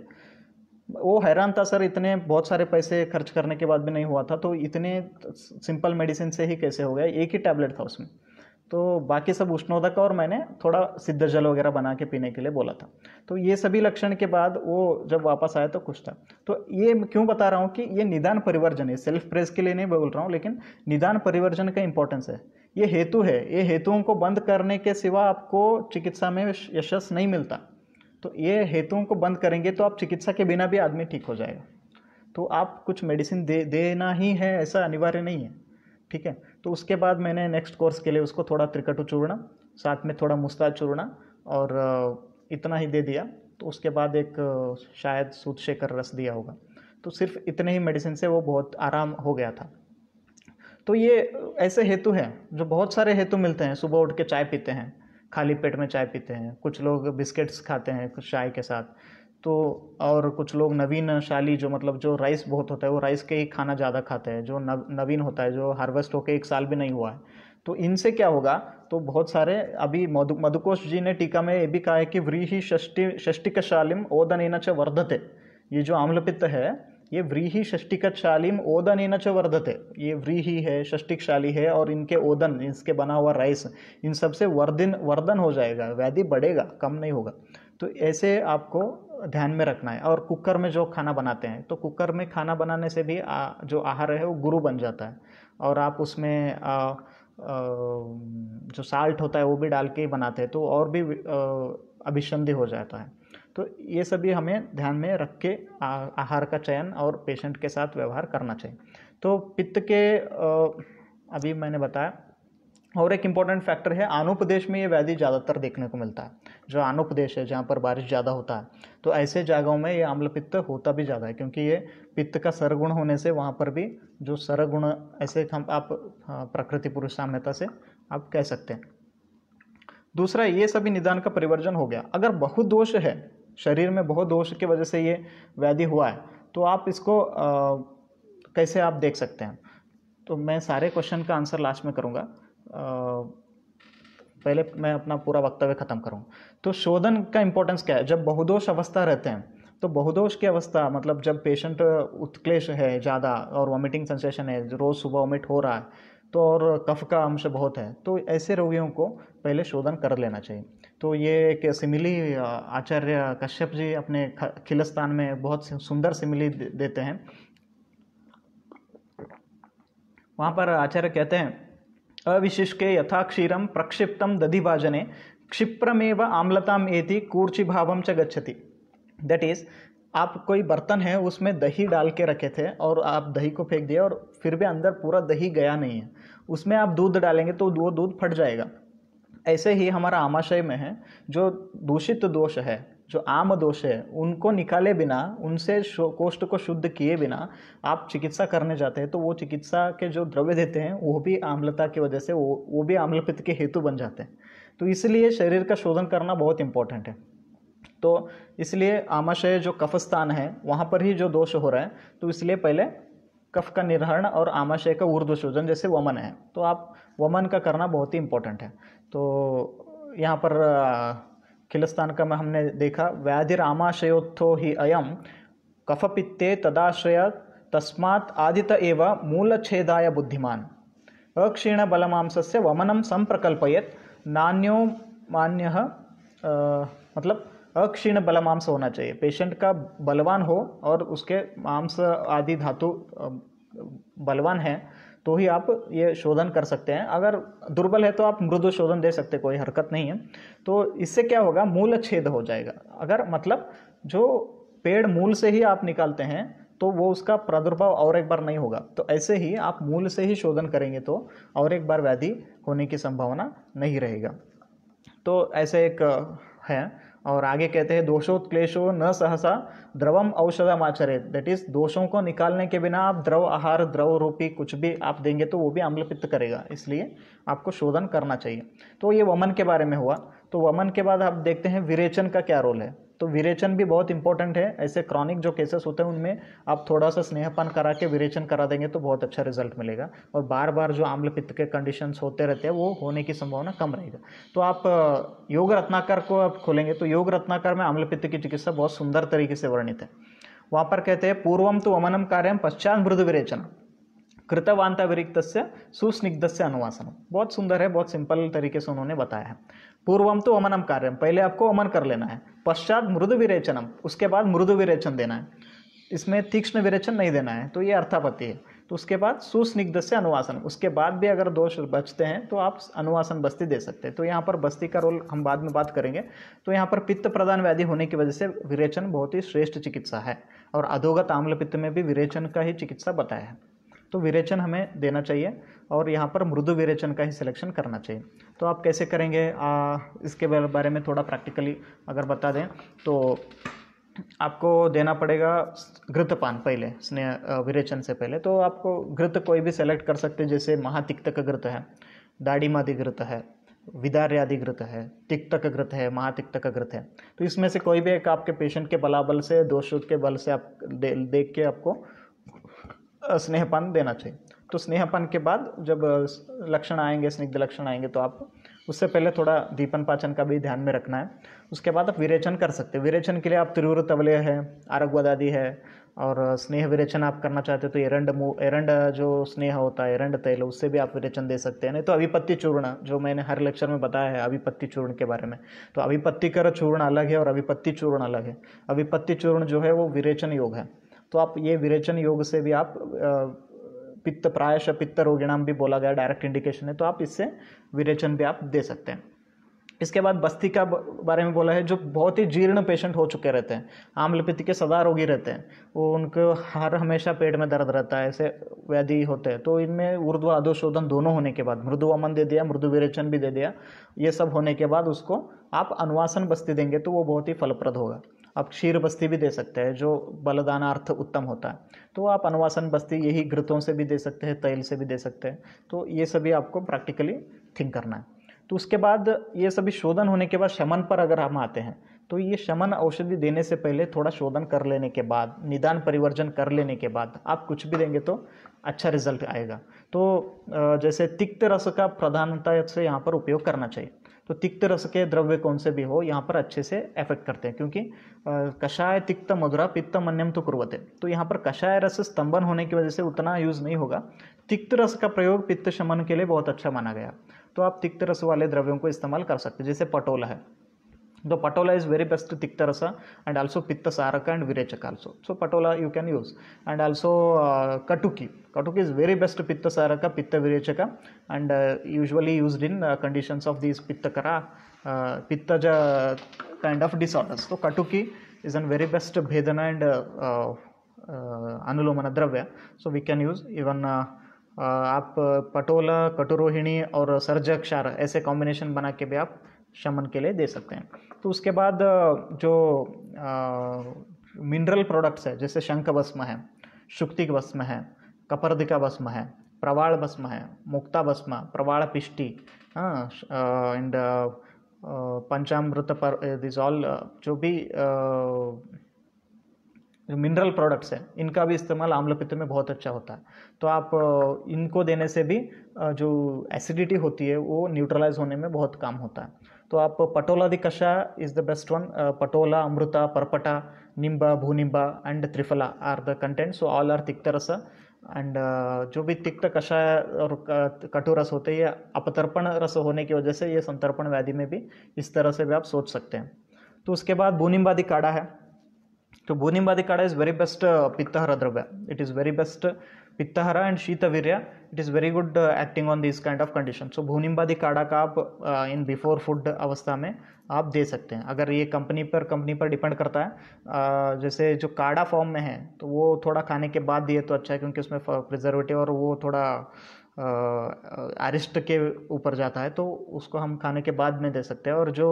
वो हैरान था सर इतने बहुत सारे पैसे खर्च करने के बाद भी नहीं हुआ था तो इतने सिंपल मेडिसिन से ही कैसे हो गया एक ही टैबलेट था उसमें तो बाकी सब उष्णोदक और मैंने थोड़ा सिद्ध जल वगैरह बना के पीने के लिए बोला था तो ये सभी लक्षण के बाद वो जब वापस आया तो कुछ था तो ये क्यों बता रहा हूँ कि ये निदान परिवर्जन है सेल्फ प्रेस के लिए नहीं बोल रहा हूँ लेकिन निदान परिवर्जन का इंपॉर्टेंस है ये हेतु है ये हेतुओं को बंद करने के सिवा आपको चिकित्सा में यशस नहीं मिलता तो ये हेतुओं को बंद करेंगे तो आप चिकित्सा के बिना भी आदमी ठीक हो जाएगा तो आप कुछ मेडिसिन दे देना ही है ऐसा अनिवार्य नहीं है ठीक है तो उसके बाद मैंने नेक्स्ट कोर्स के लिए उसको थोड़ा त्रिकटु चूर्ण साथ में थोड़ा मुस्ता चूर्ण और इतना ही दे दिया तो उसके बाद एक शायद सूद शेखर रस दिया होगा तो सिर्फ इतने ही मेडिसिन से वो बहुत आराम हो गया था तो ये ऐसे हेतु हैं जो बहुत सारे हेतु मिलते हैं सुबह उठ के चाय पीते हैं खाली पेट में चाय पीते हैं कुछ लोग बिस्किट्स खाते हैं कुछ चाय के साथ तो और कुछ लोग नवीन शाली जो मतलब जो राइस बहुत होता है वो राइस के ही खाना ज़्यादा खाते हैं जो नव, नवीन होता है जो हार्वेस्ट होकर एक साल भी नहीं हुआ है तो इनसे क्या होगा तो बहुत सारे अभी मधु मधुकोश जी ने टीका में ये भी कहा है कि व्रीहि षष्टि षष्टिकशालिम ओदन च वर्धते ये जो आम्लपित्त है ये व्रीही षष्टिकशालीम ओदन इन वर्धते ये व्रीही है षष्टिकशाली है और इनके ओदन इसके बना हुआ राइस इन सब से वर्धन वर्धन हो जाएगा व्याधि बढ़ेगा कम नहीं होगा तो ऐसे आपको ध्यान में रखना है और कुकर में जो खाना बनाते हैं तो कुकर में खाना बनाने से भी आ, जो आहार है वो गुरु बन जाता है और आप उसमें आ, आ, जो साल्ट होता है वो भी डाल के ही बनाते हैं तो और भी अभिसंधि हो जाता है तो ये सभी हमें ध्यान में रख के आ, आहार का चयन और पेशेंट के साथ व्यवहार करना चाहिए तो पित्त के अभी मैंने बताया और एक इम्पॉर्टेंट फैक्टर है आनुपदेश में ये व्याधि ज़्यादातर देखने को मिलता है जो आनुपदेश है जहाँ पर बारिश ज़्यादा होता है तो ऐसे जगहों में ये आम्लपित्त होता भी ज़्यादा है क्योंकि ये पित्त का सरगुण होने से वहाँ पर भी जो सरगुण ऐसे हम आप प्रकृति पुरुष साम्यता से आप कह सकते हैं दूसरा ये सभी निदान का परिवर्जन हो गया अगर बहुत दोष है शरीर में बहुत दोष की वजह से ये व्याधि हुआ है तो आप इसको आ, कैसे आप देख सकते हैं तो मैं सारे क्वेश्चन का आंसर लास्ट में करूँगा पहले मैं अपना पूरा वक्तव्य खत्म करूँ तो शोधन का इम्पोर्टेंस क्या है जब बहुदोष अवस्था रहते हैं तो बहुदोष की अवस्था मतलब जब पेशेंट उत्क्लेश है ज़्यादा और वॉमिटिंग सेंसेशन है रोज़ सुबह वॉमिट हो रहा है तो और कफ का अंश बहुत है तो ऐसे रोगियों को पहले शोधन कर लेना चाहिए तो ये एक सिमिली आचार्य कश्यप जी अपने खिलस्तान में बहुत सुंदर सिमिली देते हैं वहाँ पर आचार्य कहते हैं अविशिष्के यथा क्षीरम प्रक्षिप्तम दधिभाजने क्षिप्रमेव आम्लताम एति कूर्चि भावम च गच्छति दैट इज़ आप कोई बर्तन है उसमें दही डाल के रखे थे और आप दही को फेंक दिया और फिर भी अंदर पूरा दही गया नहीं है उसमें आप दूध डालेंगे तो वो दूध फट जाएगा ऐसे ही हमारा आमाशय में है जो दूषित दोष है जो आम दोष है उनको निकाले बिना उनसे कोष्ठ को शुद्ध किए बिना आप चिकित्सा करने जाते हैं तो वो चिकित्सा के जो द्रव्य देते हैं वो भी आम्लता की वजह से वो वो भी आम्लपित के हेतु बन जाते हैं तो इसलिए शरीर का शोधन करना बहुत इम्पोर्टेंट है तो इसलिए आमाशय जो कफ स्थान है वहाँ पर ही जो दोष हो रहा है तो इसलिए पहले कफ का निर्हरण और आमाशय का ऊर्ध्व शोधन जैसे वमन है तो आप वमन का करना बहुत ही इंपॉर्टेंट है तो यहाँ पर खिलस्तान का में हमने देखा व्याधिरामाशयोत्थो ही अयम कफपित्ते तदाश्रय तस्मात् आदित एव मूलछेदाय बुद्धिमान अक्षीण से वमनम संप्रकल्पयत नान्यो मान्य मतलब अक्षीण बलमांस होना चाहिए पेशेंट का बलवान हो और उसके मांस आदि धातु बलवान है तो ही आप ये शोधन कर सकते हैं अगर दुर्बल है तो आप मृदु शोधन दे सकते कोई हरकत नहीं है तो इससे क्या होगा मूल छेद हो जाएगा अगर मतलब जो पेड़ मूल से ही आप निकालते हैं तो वो उसका प्रादुर्भाव और एक बार नहीं होगा तो ऐसे ही आप मूल से ही शोधन करेंगे तो और एक बार व्याधि होने की संभावना नहीं रहेगा तो ऐसे एक है और आगे कहते हैं दोषोत्क्लेशो न सहसा द्रवम औषधम आचरित दैट इज दोषों को निकालने के बिना आप द्रव आहार द्रव रूपी कुछ भी आप देंगे तो वो भी अम्लपित्त करेगा इसलिए आपको शोधन करना चाहिए तो ये वमन के बारे में हुआ तो वमन के बाद आप देखते हैं विरेचन का क्या रोल है तो विरेचन भी बहुत इंपॉर्टेंट है ऐसे क्रॉनिक जो केसेस होते हैं उनमें आप थोड़ा सा स्नेहपान करा के विरेचन करा देंगे तो बहुत अच्छा रिजल्ट मिलेगा और बार बार जो आम्ल पित्त के कंडीशन होते रहते हैं वो होने की संभावना कम रहेगा तो आप योग रत्नाकर को आप खोलेंगे तो योग रत्नाकर में आम्ल पित्त की चिकित्सा बहुत सुंदर तरीके से वर्णित है वहाँ पर कहते हैं पूर्वम तो वमनम कार्यम पश्चात मृद विरेचन कृतवांतावरिक्त सुस्निग्ध से अनुवासन बहुत सुंदर है बहुत सिंपल तरीके से उन्होंने बताया है पूर्वम तो अमनम कार्य पहले आपको अमन कर लेना है पश्चात मृदु विरेचनम उसके बाद मृदु विरेचन देना है इसमें तीक्ष्ण विरेचन नहीं देना है तो ये अर्थापत्ति है तो उसके बाद सुस्निग्ध से अनुवासन उसके बाद भी अगर दोष बचते हैं तो आप अनुवासन बस्ती दे सकते हैं तो यहाँ पर बस्ती का रोल हम बाद में बात करेंगे तो यहाँ पर पित्त प्रदान व्याधि होने की वजह से विरेचन बहुत ही श्रेष्ठ चिकित्सा है और अधोगत आम्ल पित्त में भी विरेचन का ही चिकित्सा बताया है तो विरेचन हमें देना चाहिए और यहाँ पर मृदु विरेचन का ही सिलेक्शन करना चाहिए तो आप कैसे करेंगे आ, इसके बारे में थोड़ा प्रैक्टिकली अगर बता दें तो आपको देना पड़ेगा घृतपान पहले स्नेह विरेचन से पहले तो आपको घृत कोई भी सेलेक्ट कर सकते हैं जैसे महातिक्तक घृत है दाढ़ीमादि घृत है विदार्यादि घृत है तिक्तक घृत है महातिक्तक घृत है तो इसमें से कोई भी एक आपके पेशेंट के बलाबल से दोषों के बल से आप दे, देख के आपको स्नेहपन देना चाहिए तो स्नेहपन के बाद जब लक्षण आएंगे स्निग्ध लक्षण आएंगे तो आप उससे पहले थोड़ा दीपन पाचन का भी ध्यान में रखना है उसके बाद आप विरेचन कर सकते हैं विरेचन के लिए आप त्रिवृ तबले है आदि है और स्नेह विरेचन आप करना चाहते हो तो एरंड मु एरंड जो स्नेह होता है एरंड तेल उससे भी आप विरेचन दे सकते हैं नहीं तो अभिपत्ति चूर्ण जो मैंने हर लेक्चर में बताया है अभिपत्ति चूर्ण के बारे में तो अभिपत्ति कर चूर्ण अलग है और अभिपत्ति चूर्ण अलग है अभिपत्ति चूर्ण जो है वो विरेचन योग है तो आप ये विरेचन योग से भी आप पित्त प्रायश पित्त रोगिणाम भी बोला गया डायरेक्ट इंडिकेशन है तो आप इससे विरेचन भी आप दे सकते हैं इसके बाद बस्ती का बारे में बोला है जो बहुत ही जीर्ण पेशेंट हो चुके रहते हैं आम्लपित्त के सदा रोगी रहते हैं वो उनको हर हमेशा पेट में दर्द रहता है ऐसे व्याधि होते हैं तो इनमें ऊर्ध्व अधोशोधन दोनों होने के बाद मृदु अमन दे दिया मृदु विरेचन भी दे दिया ये सब होने के बाद उसको आप अनुवासन बस्ती देंगे तो वो बहुत ही फलप्रद होगा आप क्षीर बस्ती भी दे सकते हैं जो बलदानार्थ उत्तम होता है तो आप अनुवासन बस्ती यही घृतों से भी दे सकते हैं तैल से भी दे सकते हैं तो ये सभी आपको प्रैक्टिकली थिंक करना है तो उसके बाद ये सभी शोधन होने के बाद शमन पर अगर हम आते हैं तो ये शमन औषधि देने से पहले थोड़ा शोधन कर लेने के बाद निदान परिवर्जन कर लेने के बाद आप कुछ भी देंगे तो अच्छा रिजल्ट आएगा तो जैसे तिक्त रस का प्रधानता से यहाँ पर उपयोग करना चाहिए तो तिक्त रस के द्रव्य कौन से भी हो यहाँ पर अच्छे से एफेक्ट करते हैं क्योंकि कषाय तिक्त मधुरा पित्त मन्यम तो कुरवते तो यहाँ पर कषाय रस स्तंभन होने की वजह से उतना यूज़ नहीं होगा तिक्त रस का प्रयोग पित्त शमन के लिए बहुत अच्छा माना गया तो आप तिक्त रस वाले द्रव्यों को इस्तेमाल कर सकते जैसे पटोला है द पटोला इज वेरी बेस्ट तिक्तरस एंड आलो पित्त सारक एंड विरेचक आल्सो सो पटोला you can use and also कटुकी कटुकी इज वेरी बेस्ट पित्त सारक पित्त विरेचक and usually use in condition of these पित्तक पित्त काइंड ऑफ डिसऑर्डर्स सो कटुकी इज एन वेरी बेस्ट भेदन एंड अनुलोमन द्रव्य so we can use even आप पटोला कटुरोहिणी और सर्जक्षार ऐसे कॉम्बिनेशन बना के भी आप शमन के लिए दे सकते हैं तो उसके बाद जो मिनरल प्रोडक्ट्स है जैसे शंख भस्म है शुक्ति भस्म है कपर्दिका भस्म है प्रवाल भस्म है मुक्ता भस्म प्रवाल पिष्टि एंड हाँ, पंचामृत पर दिस ऑल जो भी मिनरल प्रोडक्ट्स हैं इनका भी इस्तेमाल आम्लपित्त में बहुत अच्छा होता है तो आप इनको देने से भी जो एसिडिटी होती है वो न्यूट्रलाइज होने में बहुत काम होता है तो आप पटोला दी कषा इज द बेस्ट वन पटोला अमृता परपटा निम्बा भूनिम्बा एंड त्रिफला are the content so all are तिक्त रस एंड uh, जो भी तिक्त कषाय और uh, कटु रस होते हैं ये अपतर्पण रस होने की वजह से ये संतर्पण व्याधि में भी इस तरह से भी आप सोच सकते हैं तो उसके बाद भूनिम्बादी काढ़ा है तो भूनिम्बादी काढ़ा इज़ वेरी बेस्ट हर द्रव्य it is very best Pittahara and Shitavirya, it is very good uh, acting on these kind of condition. So भूनिम्बादी काढ़ा का आप uh, इन बिफोर फूड अवस्था में आप दे सकते हैं अगर ये कंपनी पर कंपनी पर डिपेंड करता है uh, जैसे जो काढ़ा फॉर्म में है तो वो थोड़ा खाने के बाद दिए तो अच्छा है क्योंकि उसमें प्रिजर्वेटिव और वो थोड़ा अरिस्ट के ऊपर जाता है तो उसको हम खाने के बाद में दे सकते हैं और जो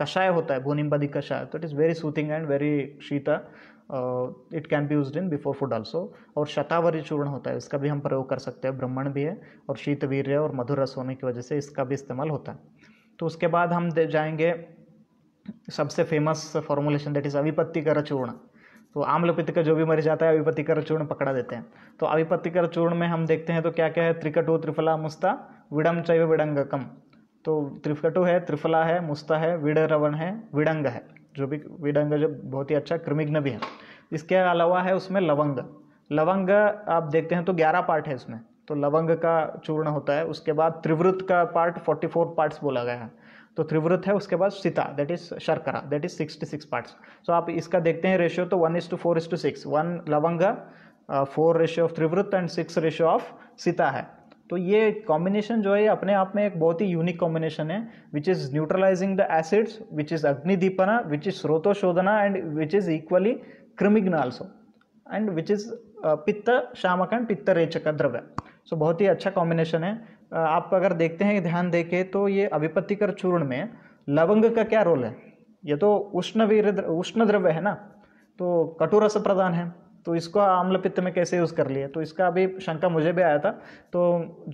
कषाय होता है भूनिम्बादी कषाय तो it is very soothing and very शीता it can be use in before food also और शतावरी चूर्ण होता है इसका भी हम प्रयोग कर सकते हैं ब्राह्मण भी है और शीतवीर्य और मधुर रस होने की वजह से इसका भी इस्तेमाल होता है तो उसके बाद हम जाएंगे सबसे फेमस फॉर्मुलेशन दैट इज़ अविपत्तिकर चूर्ण तो आम्लपित्त का जो भी मरीज आता है अविपत्तिकर चूर्ण पकड़ा देते हैं तो अविपत्तिकर चूर्ण में हम देखते हैं तो क्या क्या है त्रिकटु त्रिफला मुस्ता विडम चैव विडंगकम तो त्रिकटु है त्रिफला है मुस्ता है विड रवण है विडंग है जो भी वीडंग जो बहुत ही अच्छा कृमिघ्न भी है इसके अलावा है उसमें लवंग लवंग आप देखते हैं तो ग्यारह पार्ट है इसमें तो लवंग का चूर्ण होता है उसके बाद त्रिवृत का पार्ट फोर्टी फोर पार्ट्स बोला गया है तो त्रिवृत है उसके बाद सीता दैट इज शर्करा that is sixty six parts so आप इसका देखते हैं रेशियो तो one is to four is to six one लवंग फोर रेशियो ऑफ त्रिवृत एंड सिक्स रेशियो ऑफ सीता है तो ये कॉम्बिनेशन जो है अपने आप में एक बहुत ही यूनिक कॉम्बिनेशन है which is neutralizing the acids which is अग्निदीपना विच इज़ स्रोतोशोधना एंड विच इज़ इक्वली क्रिमिग्न आल्सो एंड विच इज़ पित्त शामक एंड पित्त रेचक द्रव्य सो so, बहुत ही अच्छा कॉम्बिनेशन है आप अगर देखते हैं ध्यान देके तो ये अभिपत्तिकर चूर्ण में लवंग का क्या रोल है ये तो उष्ण उष्ण द्रव्य है ना तो कटु रस प्रदान है तो इसको आम्ल पित्त में कैसे यूज़ कर लिए तो इसका अभी शंका मुझे भी आया था तो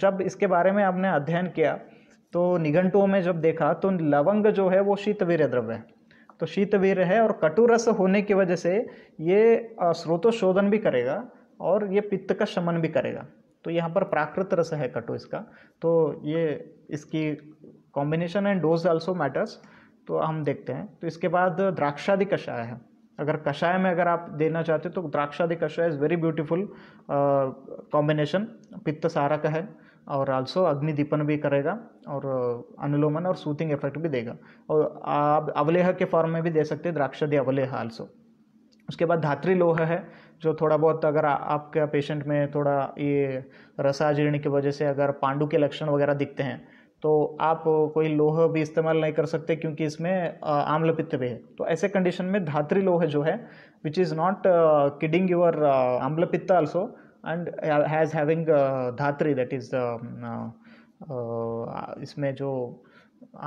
जब इसके बारे में आपने अध्ययन किया तो निघंटुओं में जब देखा तो लवंग जो है वो शीतवीर द्रव्य है तो शीतवीर है और कटु रस होने की वजह से ये स्रोतोशोधन भी करेगा और ये पित्त का शमन भी करेगा तो यहाँ पर प्राकृत रस है कटु इसका तो ये इसकी combination and dose also matters तो हम देखते हैं तो इसके बाद द्राक्षादि कषाय है अगर कषाय में अगर आप देना चाहते हो तो द्राक्षादि कषाय इज़ वेरी ब्यूटीफुल कॉम्बिनेशन पित्त सारक है और आल्सो अग्नि दीपन भी करेगा और uh, अनुलोमन और सूथिंग इफेक्ट भी देगा और आप अवलेह के फॉर्म में भी दे सकते हैं द्राक्षादि अवलेह आल्सो उसके बाद धात्री लोह है जो थोड़ा बहुत अगर आपके पेशेंट में थोड़ा ये रसाजीर्ण की वजह से अगर पांडु के लक्षण वगैरह दिखते हैं तो आप कोई लोह भी इस्तेमाल नहीं कर सकते क्योंकि इसमें आम्ल पित्त भी है तो ऐसे कंडीशन में धात्री लोह जो है which is not kidding your आम्ल पित्त ऑल्सो एंड हैज़ हैविंग धात्री दैट इज़ इसमें जो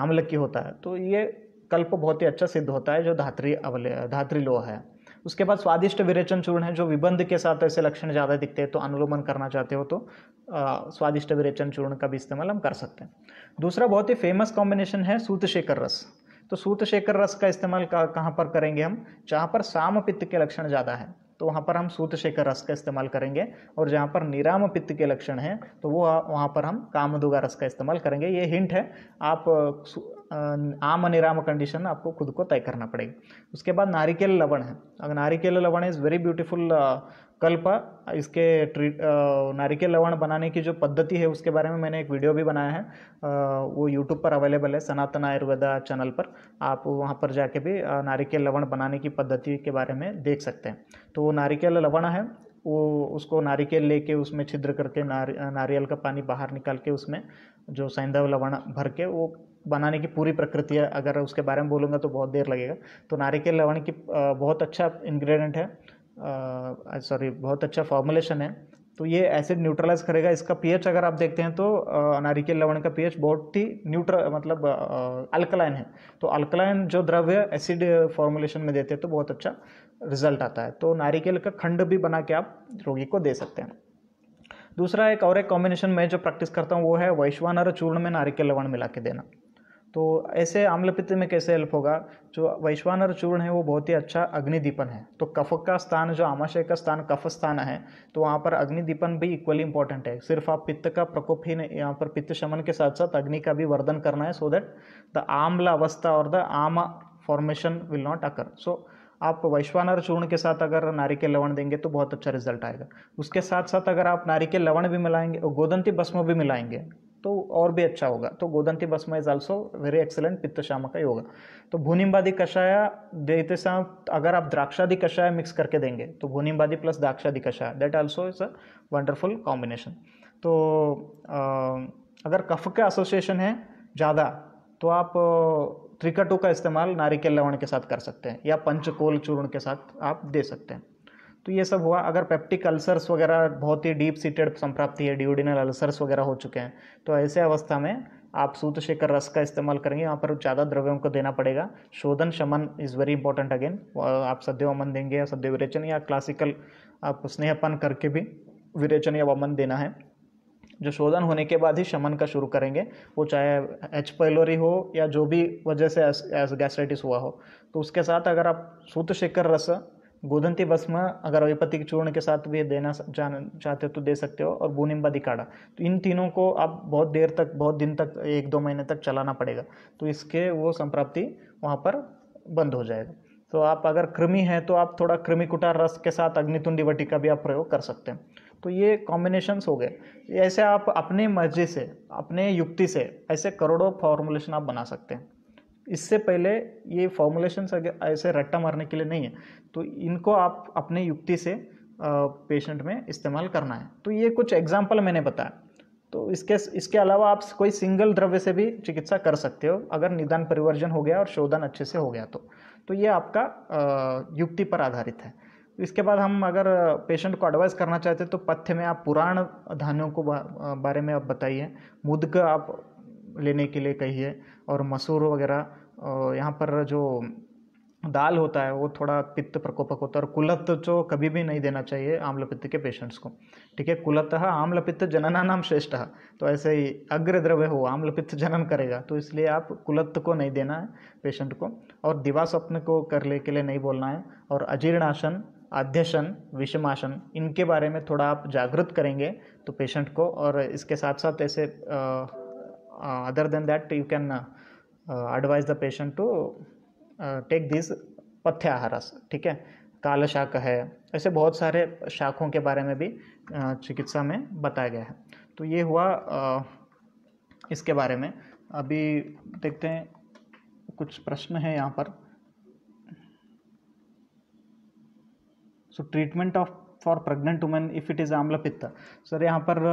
आम्ल की होता है तो ये कल्प बहुत ही अच्छा सिद्ध होता है जो धात्री अवले धात्री लोह है उसके बाद स्वादिष्ट विरेचन चूर्ण है जो विबंध के साथ ऐसे लक्षण ज़्यादा दिखते हैं तो अनुलोमन करना चाहते हो तो आ, स्वादिष्ट विरेचन चूर्ण का भी इस्तेमाल हम कर सकते हैं दूसरा बहुत ही फेमस कॉम्बिनेशन है सूत शेखर रस तो सूत शेखर रस का इस्तेमाल कहाँ पर करेंगे हम जहाँ पर साम पित्त के लक्षण ज़्यादा है तो वहाँ पर हम सूत शेखर रस का इस्तेमाल करेंगे और जहाँ पर निराम पित्त के लक्षण हैं तो वो वहाँ पर हम कामदुगा रस का इस्तेमाल करेंगे ये हिंट है आप आम अनिराम कंडीशन आपको खुद को तय करना पड़ेगी उसके बाद नारिकेल लवण है अगर नारिकेल लवण इज़ वेरी ब्यूटीफुल कल्प इसके ट्री नारिकेल लवण बनाने की जो पद्धति है उसके बारे में मैंने एक वीडियो भी बनाया है आ, वो यूट्यूब पर अवेलेबल है सनातन आयुर्वेदा चैनल पर आप वहाँ पर जाके भी नारिकेल लवण बनाने की पद्धति के बारे में देख सकते हैं तो वो नारिकेल लवण है वो उसको नारिकेल लेके उसमें छिद्र करके नारियल का पानी बाहर निकाल के उसमें जो सैंधव लवण भर के वो बनाने की पूरी प्रकृति है अगर उसके बारे में बोलूँगा तो बहुत देर लगेगा तो नारिकेल लवण की बहुत अच्छा इंग्रेडिएंट है सॉरी बहुत अच्छा फॉर्मुलेशन है तो ये एसिड न्यूट्रलाइज करेगा इसका पीएच अगर आप देखते हैं तो नारिकेल लवण का पीएच बहुत ही न्यूट्रल मतलब अल्कलाइन है तो अल्कलाइन जो द्रव्य एसिड फॉर्मुलेशन में देते हैं तो बहुत अच्छा रिजल्ट आता है तो नारिकेल का खंड भी बना के आप रोगी को दे सकते हैं दूसरा एक और एक कॉम्बिनेशन मैं जो प्रैक्टिस करता हूँ वो है वैश्वान और चूर्ण में नारिकेल लवण मिला के देना तो ऐसे आम्लपित्त में कैसे हेल्प होगा जो वैश्वानर चूर्ण है वो बहुत ही अच्छा अग्निदीपन है तो कफ का स्थान जो आमाशय का स्थान कफ स्थान है तो वहाँ पर अग्निदीपन भी इक्वली इंपॉर्टेंट है सिर्फ आप पित्त का प्रकोप ही नहीं यहाँ पर पित्त शमन के साथ साथ अग्नि का भी वर्धन करना है सो दैट द आम्ल अवस्था और द आम formation will not occur so आप वैश्वानर चूर्ण के साथ अगर नारिकेल लवण देंगे तो बहुत अच्छा रिजल्ट आएगा उसके साथ साथ अगर आप नारिकेल लवण भी मिलाएंगे और गोदंती भस्म भी मिलाएंगे तो और भी अच्छा होगा तो गोदंती भस्मा इज ऑल्सो वेरी पित्त पित्तशामक का योगा तो भूनिम्बादी कषाया देते समय अगर आप द्राक्षादि कषाया मिक्स करके देंगे तो भूनिम्बादी प्लस द्राक्षादि कषाया that also is a wonderful combination तो आ, अगर कफ का एसोसिएशन है ज़्यादा तो आप त्रिकटु का इस्तेमाल नारिकेल लवण के साथ कर सकते हैं या पंचकोल चूर्ण के साथ आप दे सकते हैं तो ये सब हुआ अगर पेप्टिक अल्सर्स वगैरह बहुत ही डीप सीटेड संप्राप्ति है ड्यूडिनल अल्सर्स वगैरह हो चुके हैं तो ऐसे अवस्था में आप सूत शेखर रस का इस्तेमाल करेंगे वहाँ पर ज़्यादा द्रव्यों को देना पड़ेगा शोधन शमन इज़ वेरी इंपॉर्टेंट अगेन आप सद्य वमन देंगे या सद्य विरेचन या क्लासिकल आप स्नेहपन करके भी विरेचन या वमन देना है जो शोधन होने के बाद ही शमन का शुरू करेंगे वो चाहे एच पैलोरी हो या जो भी वजह से गैस्ट्राइटिस हुआ हो तो उसके साथ अगर आप सूत शेखर रस गोदंती भस्म अगर अवैपतिक चूर्ण के साथ भी देना चाहते हो तो दे सकते हो और बूनिम्बा दिखाड़ा तो इन तीनों को आप बहुत देर तक बहुत दिन तक एक दो महीने तक चलाना पड़ेगा तो इसके वो संप्राप्ति वहाँ पर बंद हो जाएगा तो आप अगर कृमि हैं तो आप थोड़ा कृमिकुटा रस के साथ अग्नितुंडी वटी का भी आप प्रयोग कर सकते हैं तो ये कॉम्बिनेशंस हो गए ऐसे आप अपने मर्जी से अपने युक्ति से ऐसे करोड़ों फॉर्मुलेशन आप बना सकते हैं इससे पहले ये फॉर्मुलेशन ऐसे रट्टा मारने के लिए नहीं है तो इनको आप अपने युक्ति से पेशेंट में इस्तेमाल करना है तो ये कुछ एग्जाम्पल मैंने बताया तो इसके इसके अलावा आप कोई सिंगल द्रव्य से भी चिकित्सा कर सकते हो अगर निदान परिवर्जन हो गया और शोधन अच्छे से हो गया तो तो ये आपका युक्ति पर आधारित है इसके बाद हम अगर पेशेंट को एडवाइस करना चाहते हैं तो पथ्य में आप पुराण धान्यों को बारे में आप बताइए मुद्ग आप लेने के लिए कहिए और मसूर वगैरह यहाँ पर जो दाल होता है वो थोड़ा पित्त प्रकोपक होता है और कुलत जो तो कभी भी नहीं देना चाहिए आम्लपित्त के पेशेंट्स को ठीक है कुलत आम्लपित्त जनना नाम श्रेष्ठ तो ऐसे ही अग्र द्रव्य हो आम्लपित्त जनन करेगा तो इसलिए आप कुलत को नहीं देना है पेशेंट को और दिवा स्वप्न को करने के लिए नहीं बोलना है और अजीर्णासन अध्यसन विषमासन इनके बारे में थोड़ा आप जागृत करेंगे तो पेशेंट को और इसके साथ साथ ऐसे आ, Uh, other than that you can uh, uh, advise the patient to take these आहारस ठीक है काल शाक है ऐसे बहुत सारे शाखों के बारे में भी चिकित्सा में बताया गया है तो ये हुआ इसके बारे में अभी देखते हैं कुछ प्रश्न है यहाँ पर so treatment of for pregnant women if it is आम्ल पित्त सर यहाँ पर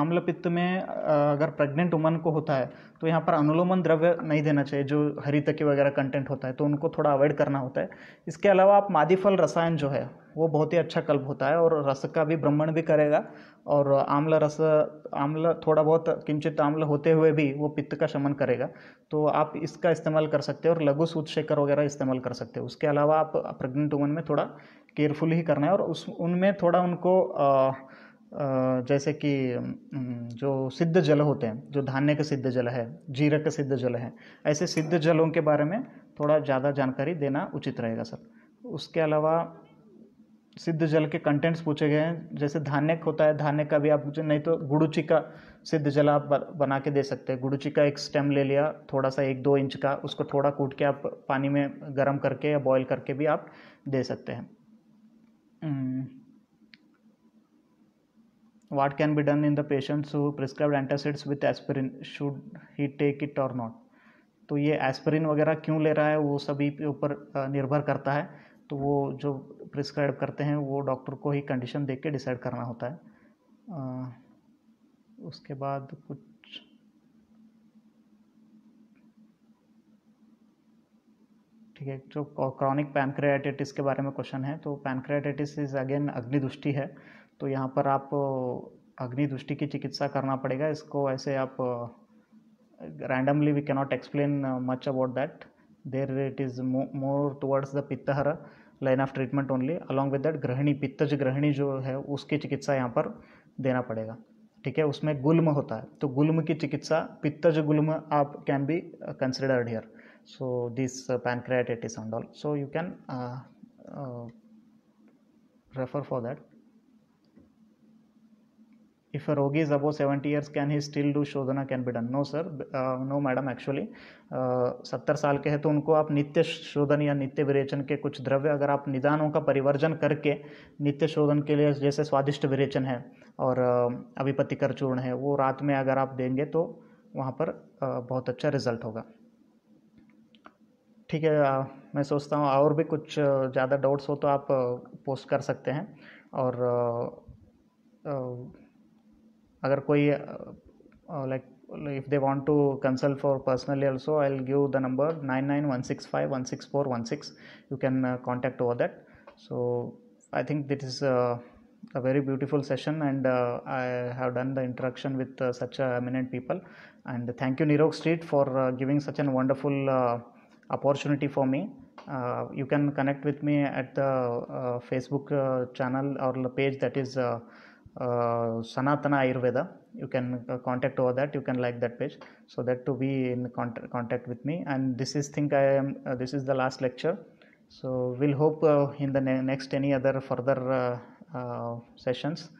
आम्ल पित्त में अगर प्रेग्नेंट वुमेन को होता है तो यहाँ पर अनुलोमन द्रव्य नहीं देना चाहिए जो हरितकी वगैरह कंटेंट होता है तो उनको थोड़ा अवॉइड करना होता है इसके अलावा आप मादीफल रसायन जो है वो बहुत ही अच्छा कल्प होता है और रस का भी भ्रमण भी करेगा और आमला रस आमला थोड़ा बहुत किंचित आमला होते हुए भी वो पित्त का शमन करेगा तो आप इसका इस्तेमाल कर सकते हैं और लघु सूत शेखर वगैरह इस्तेमाल कर सकते हो उसके अलावा आप प्रेग्नेंट वुमन में थोड़ा केयरफुल ही करना है और उस उनमें थोड़ा उनको आ, जैसे कि जो सिद्ध जल होते हैं जो धान्य का सिद्ध जल है जीरा का सिद्ध जल है ऐसे सिद्ध जलों के बारे में थोड़ा ज़्यादा जानकारी देना उचित रहेगा सर उसके अलावा सिद्ध जल के कंटेंट्स पूछे गए हैं जैसे धान्यक होता है धान्य का भी आप पूछे नहीं तो गुडुची का सिद्ध जल आप बना के दे सकते हैं गुड़ूची का एक स्टेम ले लिया थोड़ा सा एक दो इंच का उसको थोड़ा कूट के आप पानी में गर्म करके या बॉयल करके भी आप दे सकते हैं what can be done in the patients who prescribe antacids with aspirin should he take it और नॉट तो ये एस्पिरिन वगैरह क्यों ले रहा है वो सभी के ऊपर निर्भर करता है तो वो जो प्रिस्क्राइब करते हैं वो डॉक्टर को ही कंडीशन देख के डिसाइड करना होता है आ, उसके बाद कुछ ठीक है जो क्रॉनिक पैनक्रियाटिटिस के बारे में क्वेश्चन है तो पैनक्रियाटिटिस इज़ अगेन अग्निदुष्टि है तो यहाँ पर आप अग्निदुष्टि की चिकित्सा करना पड़ेगा इसको ऐसे आप randomly we cannot explain much about that there it is more towards the पित्तहरा line of treatment only along with that ग्रहणी पित्तज ग्रहणी जो है उसकी चिकित्सा यहाँ पर देना पड़ेगा ठीक है उसमें गुल्म होता है तो गुल्म की चिकित्सा पित्तज गुल्म आप can be considered here so this uh, and all so you can refer for that if a rogi is above 70 years can he still do shodhana can be done no sir uh, no madam actually uh, सत्तर uh, साल के हैं तो उनको आप नित्य शोधन या नित्य विरेचन के कुछ द्रव्य अगर आप निदानों का परिवर्जन करके नित्य शोधन के लिए जैसे स्वादिष्ट विरेचन है और uh, अभिपतिकर चूर्ण है वो रात में अगर आप देंगे तो वहाँ पर uh, बहुत अच्छा रिजल्ट होगा ठीक है uh, मैं सोचता हूँ और भी कुछ uh, ज़्यादा डाउट्स हो तो आप पोस्ट uh, कर सकते हैं और अगर कोई like if they want to consult for personally also i'll give the number nine nine one six five one six four one six. you can uh, contact over that so i think this is uh, a very beautiful session and uh, i have done the interaction with uh, such eminent people and thank you nirog street for giving such a wonderful opportunity for me you can connect with me at the facebook channel or page that is uh, Sanatana Ayurveda. You can uh, contact over that. You can like that page so that to be in contact, with me. And this is think I am. Uh, this is the last lecture. So we'll hope in the ne- next any other further sessions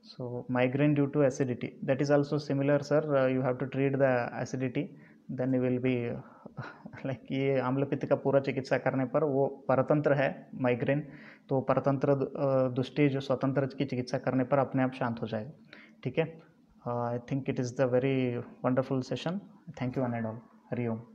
so migraine due to acidity that is also similar sir uh, you have to treat the acidity then will be like ये आम्लपित्त का पूरा चिकित्सा करने पर वो परतंत्र है माइग्रेन तो परतंत्र दृष्टि जो स्वतंत्र की चिकित्सा करने पर अपने आप शांत हो जाएगा ठीक है I think it is the very wonderful session thank you one and all Hariom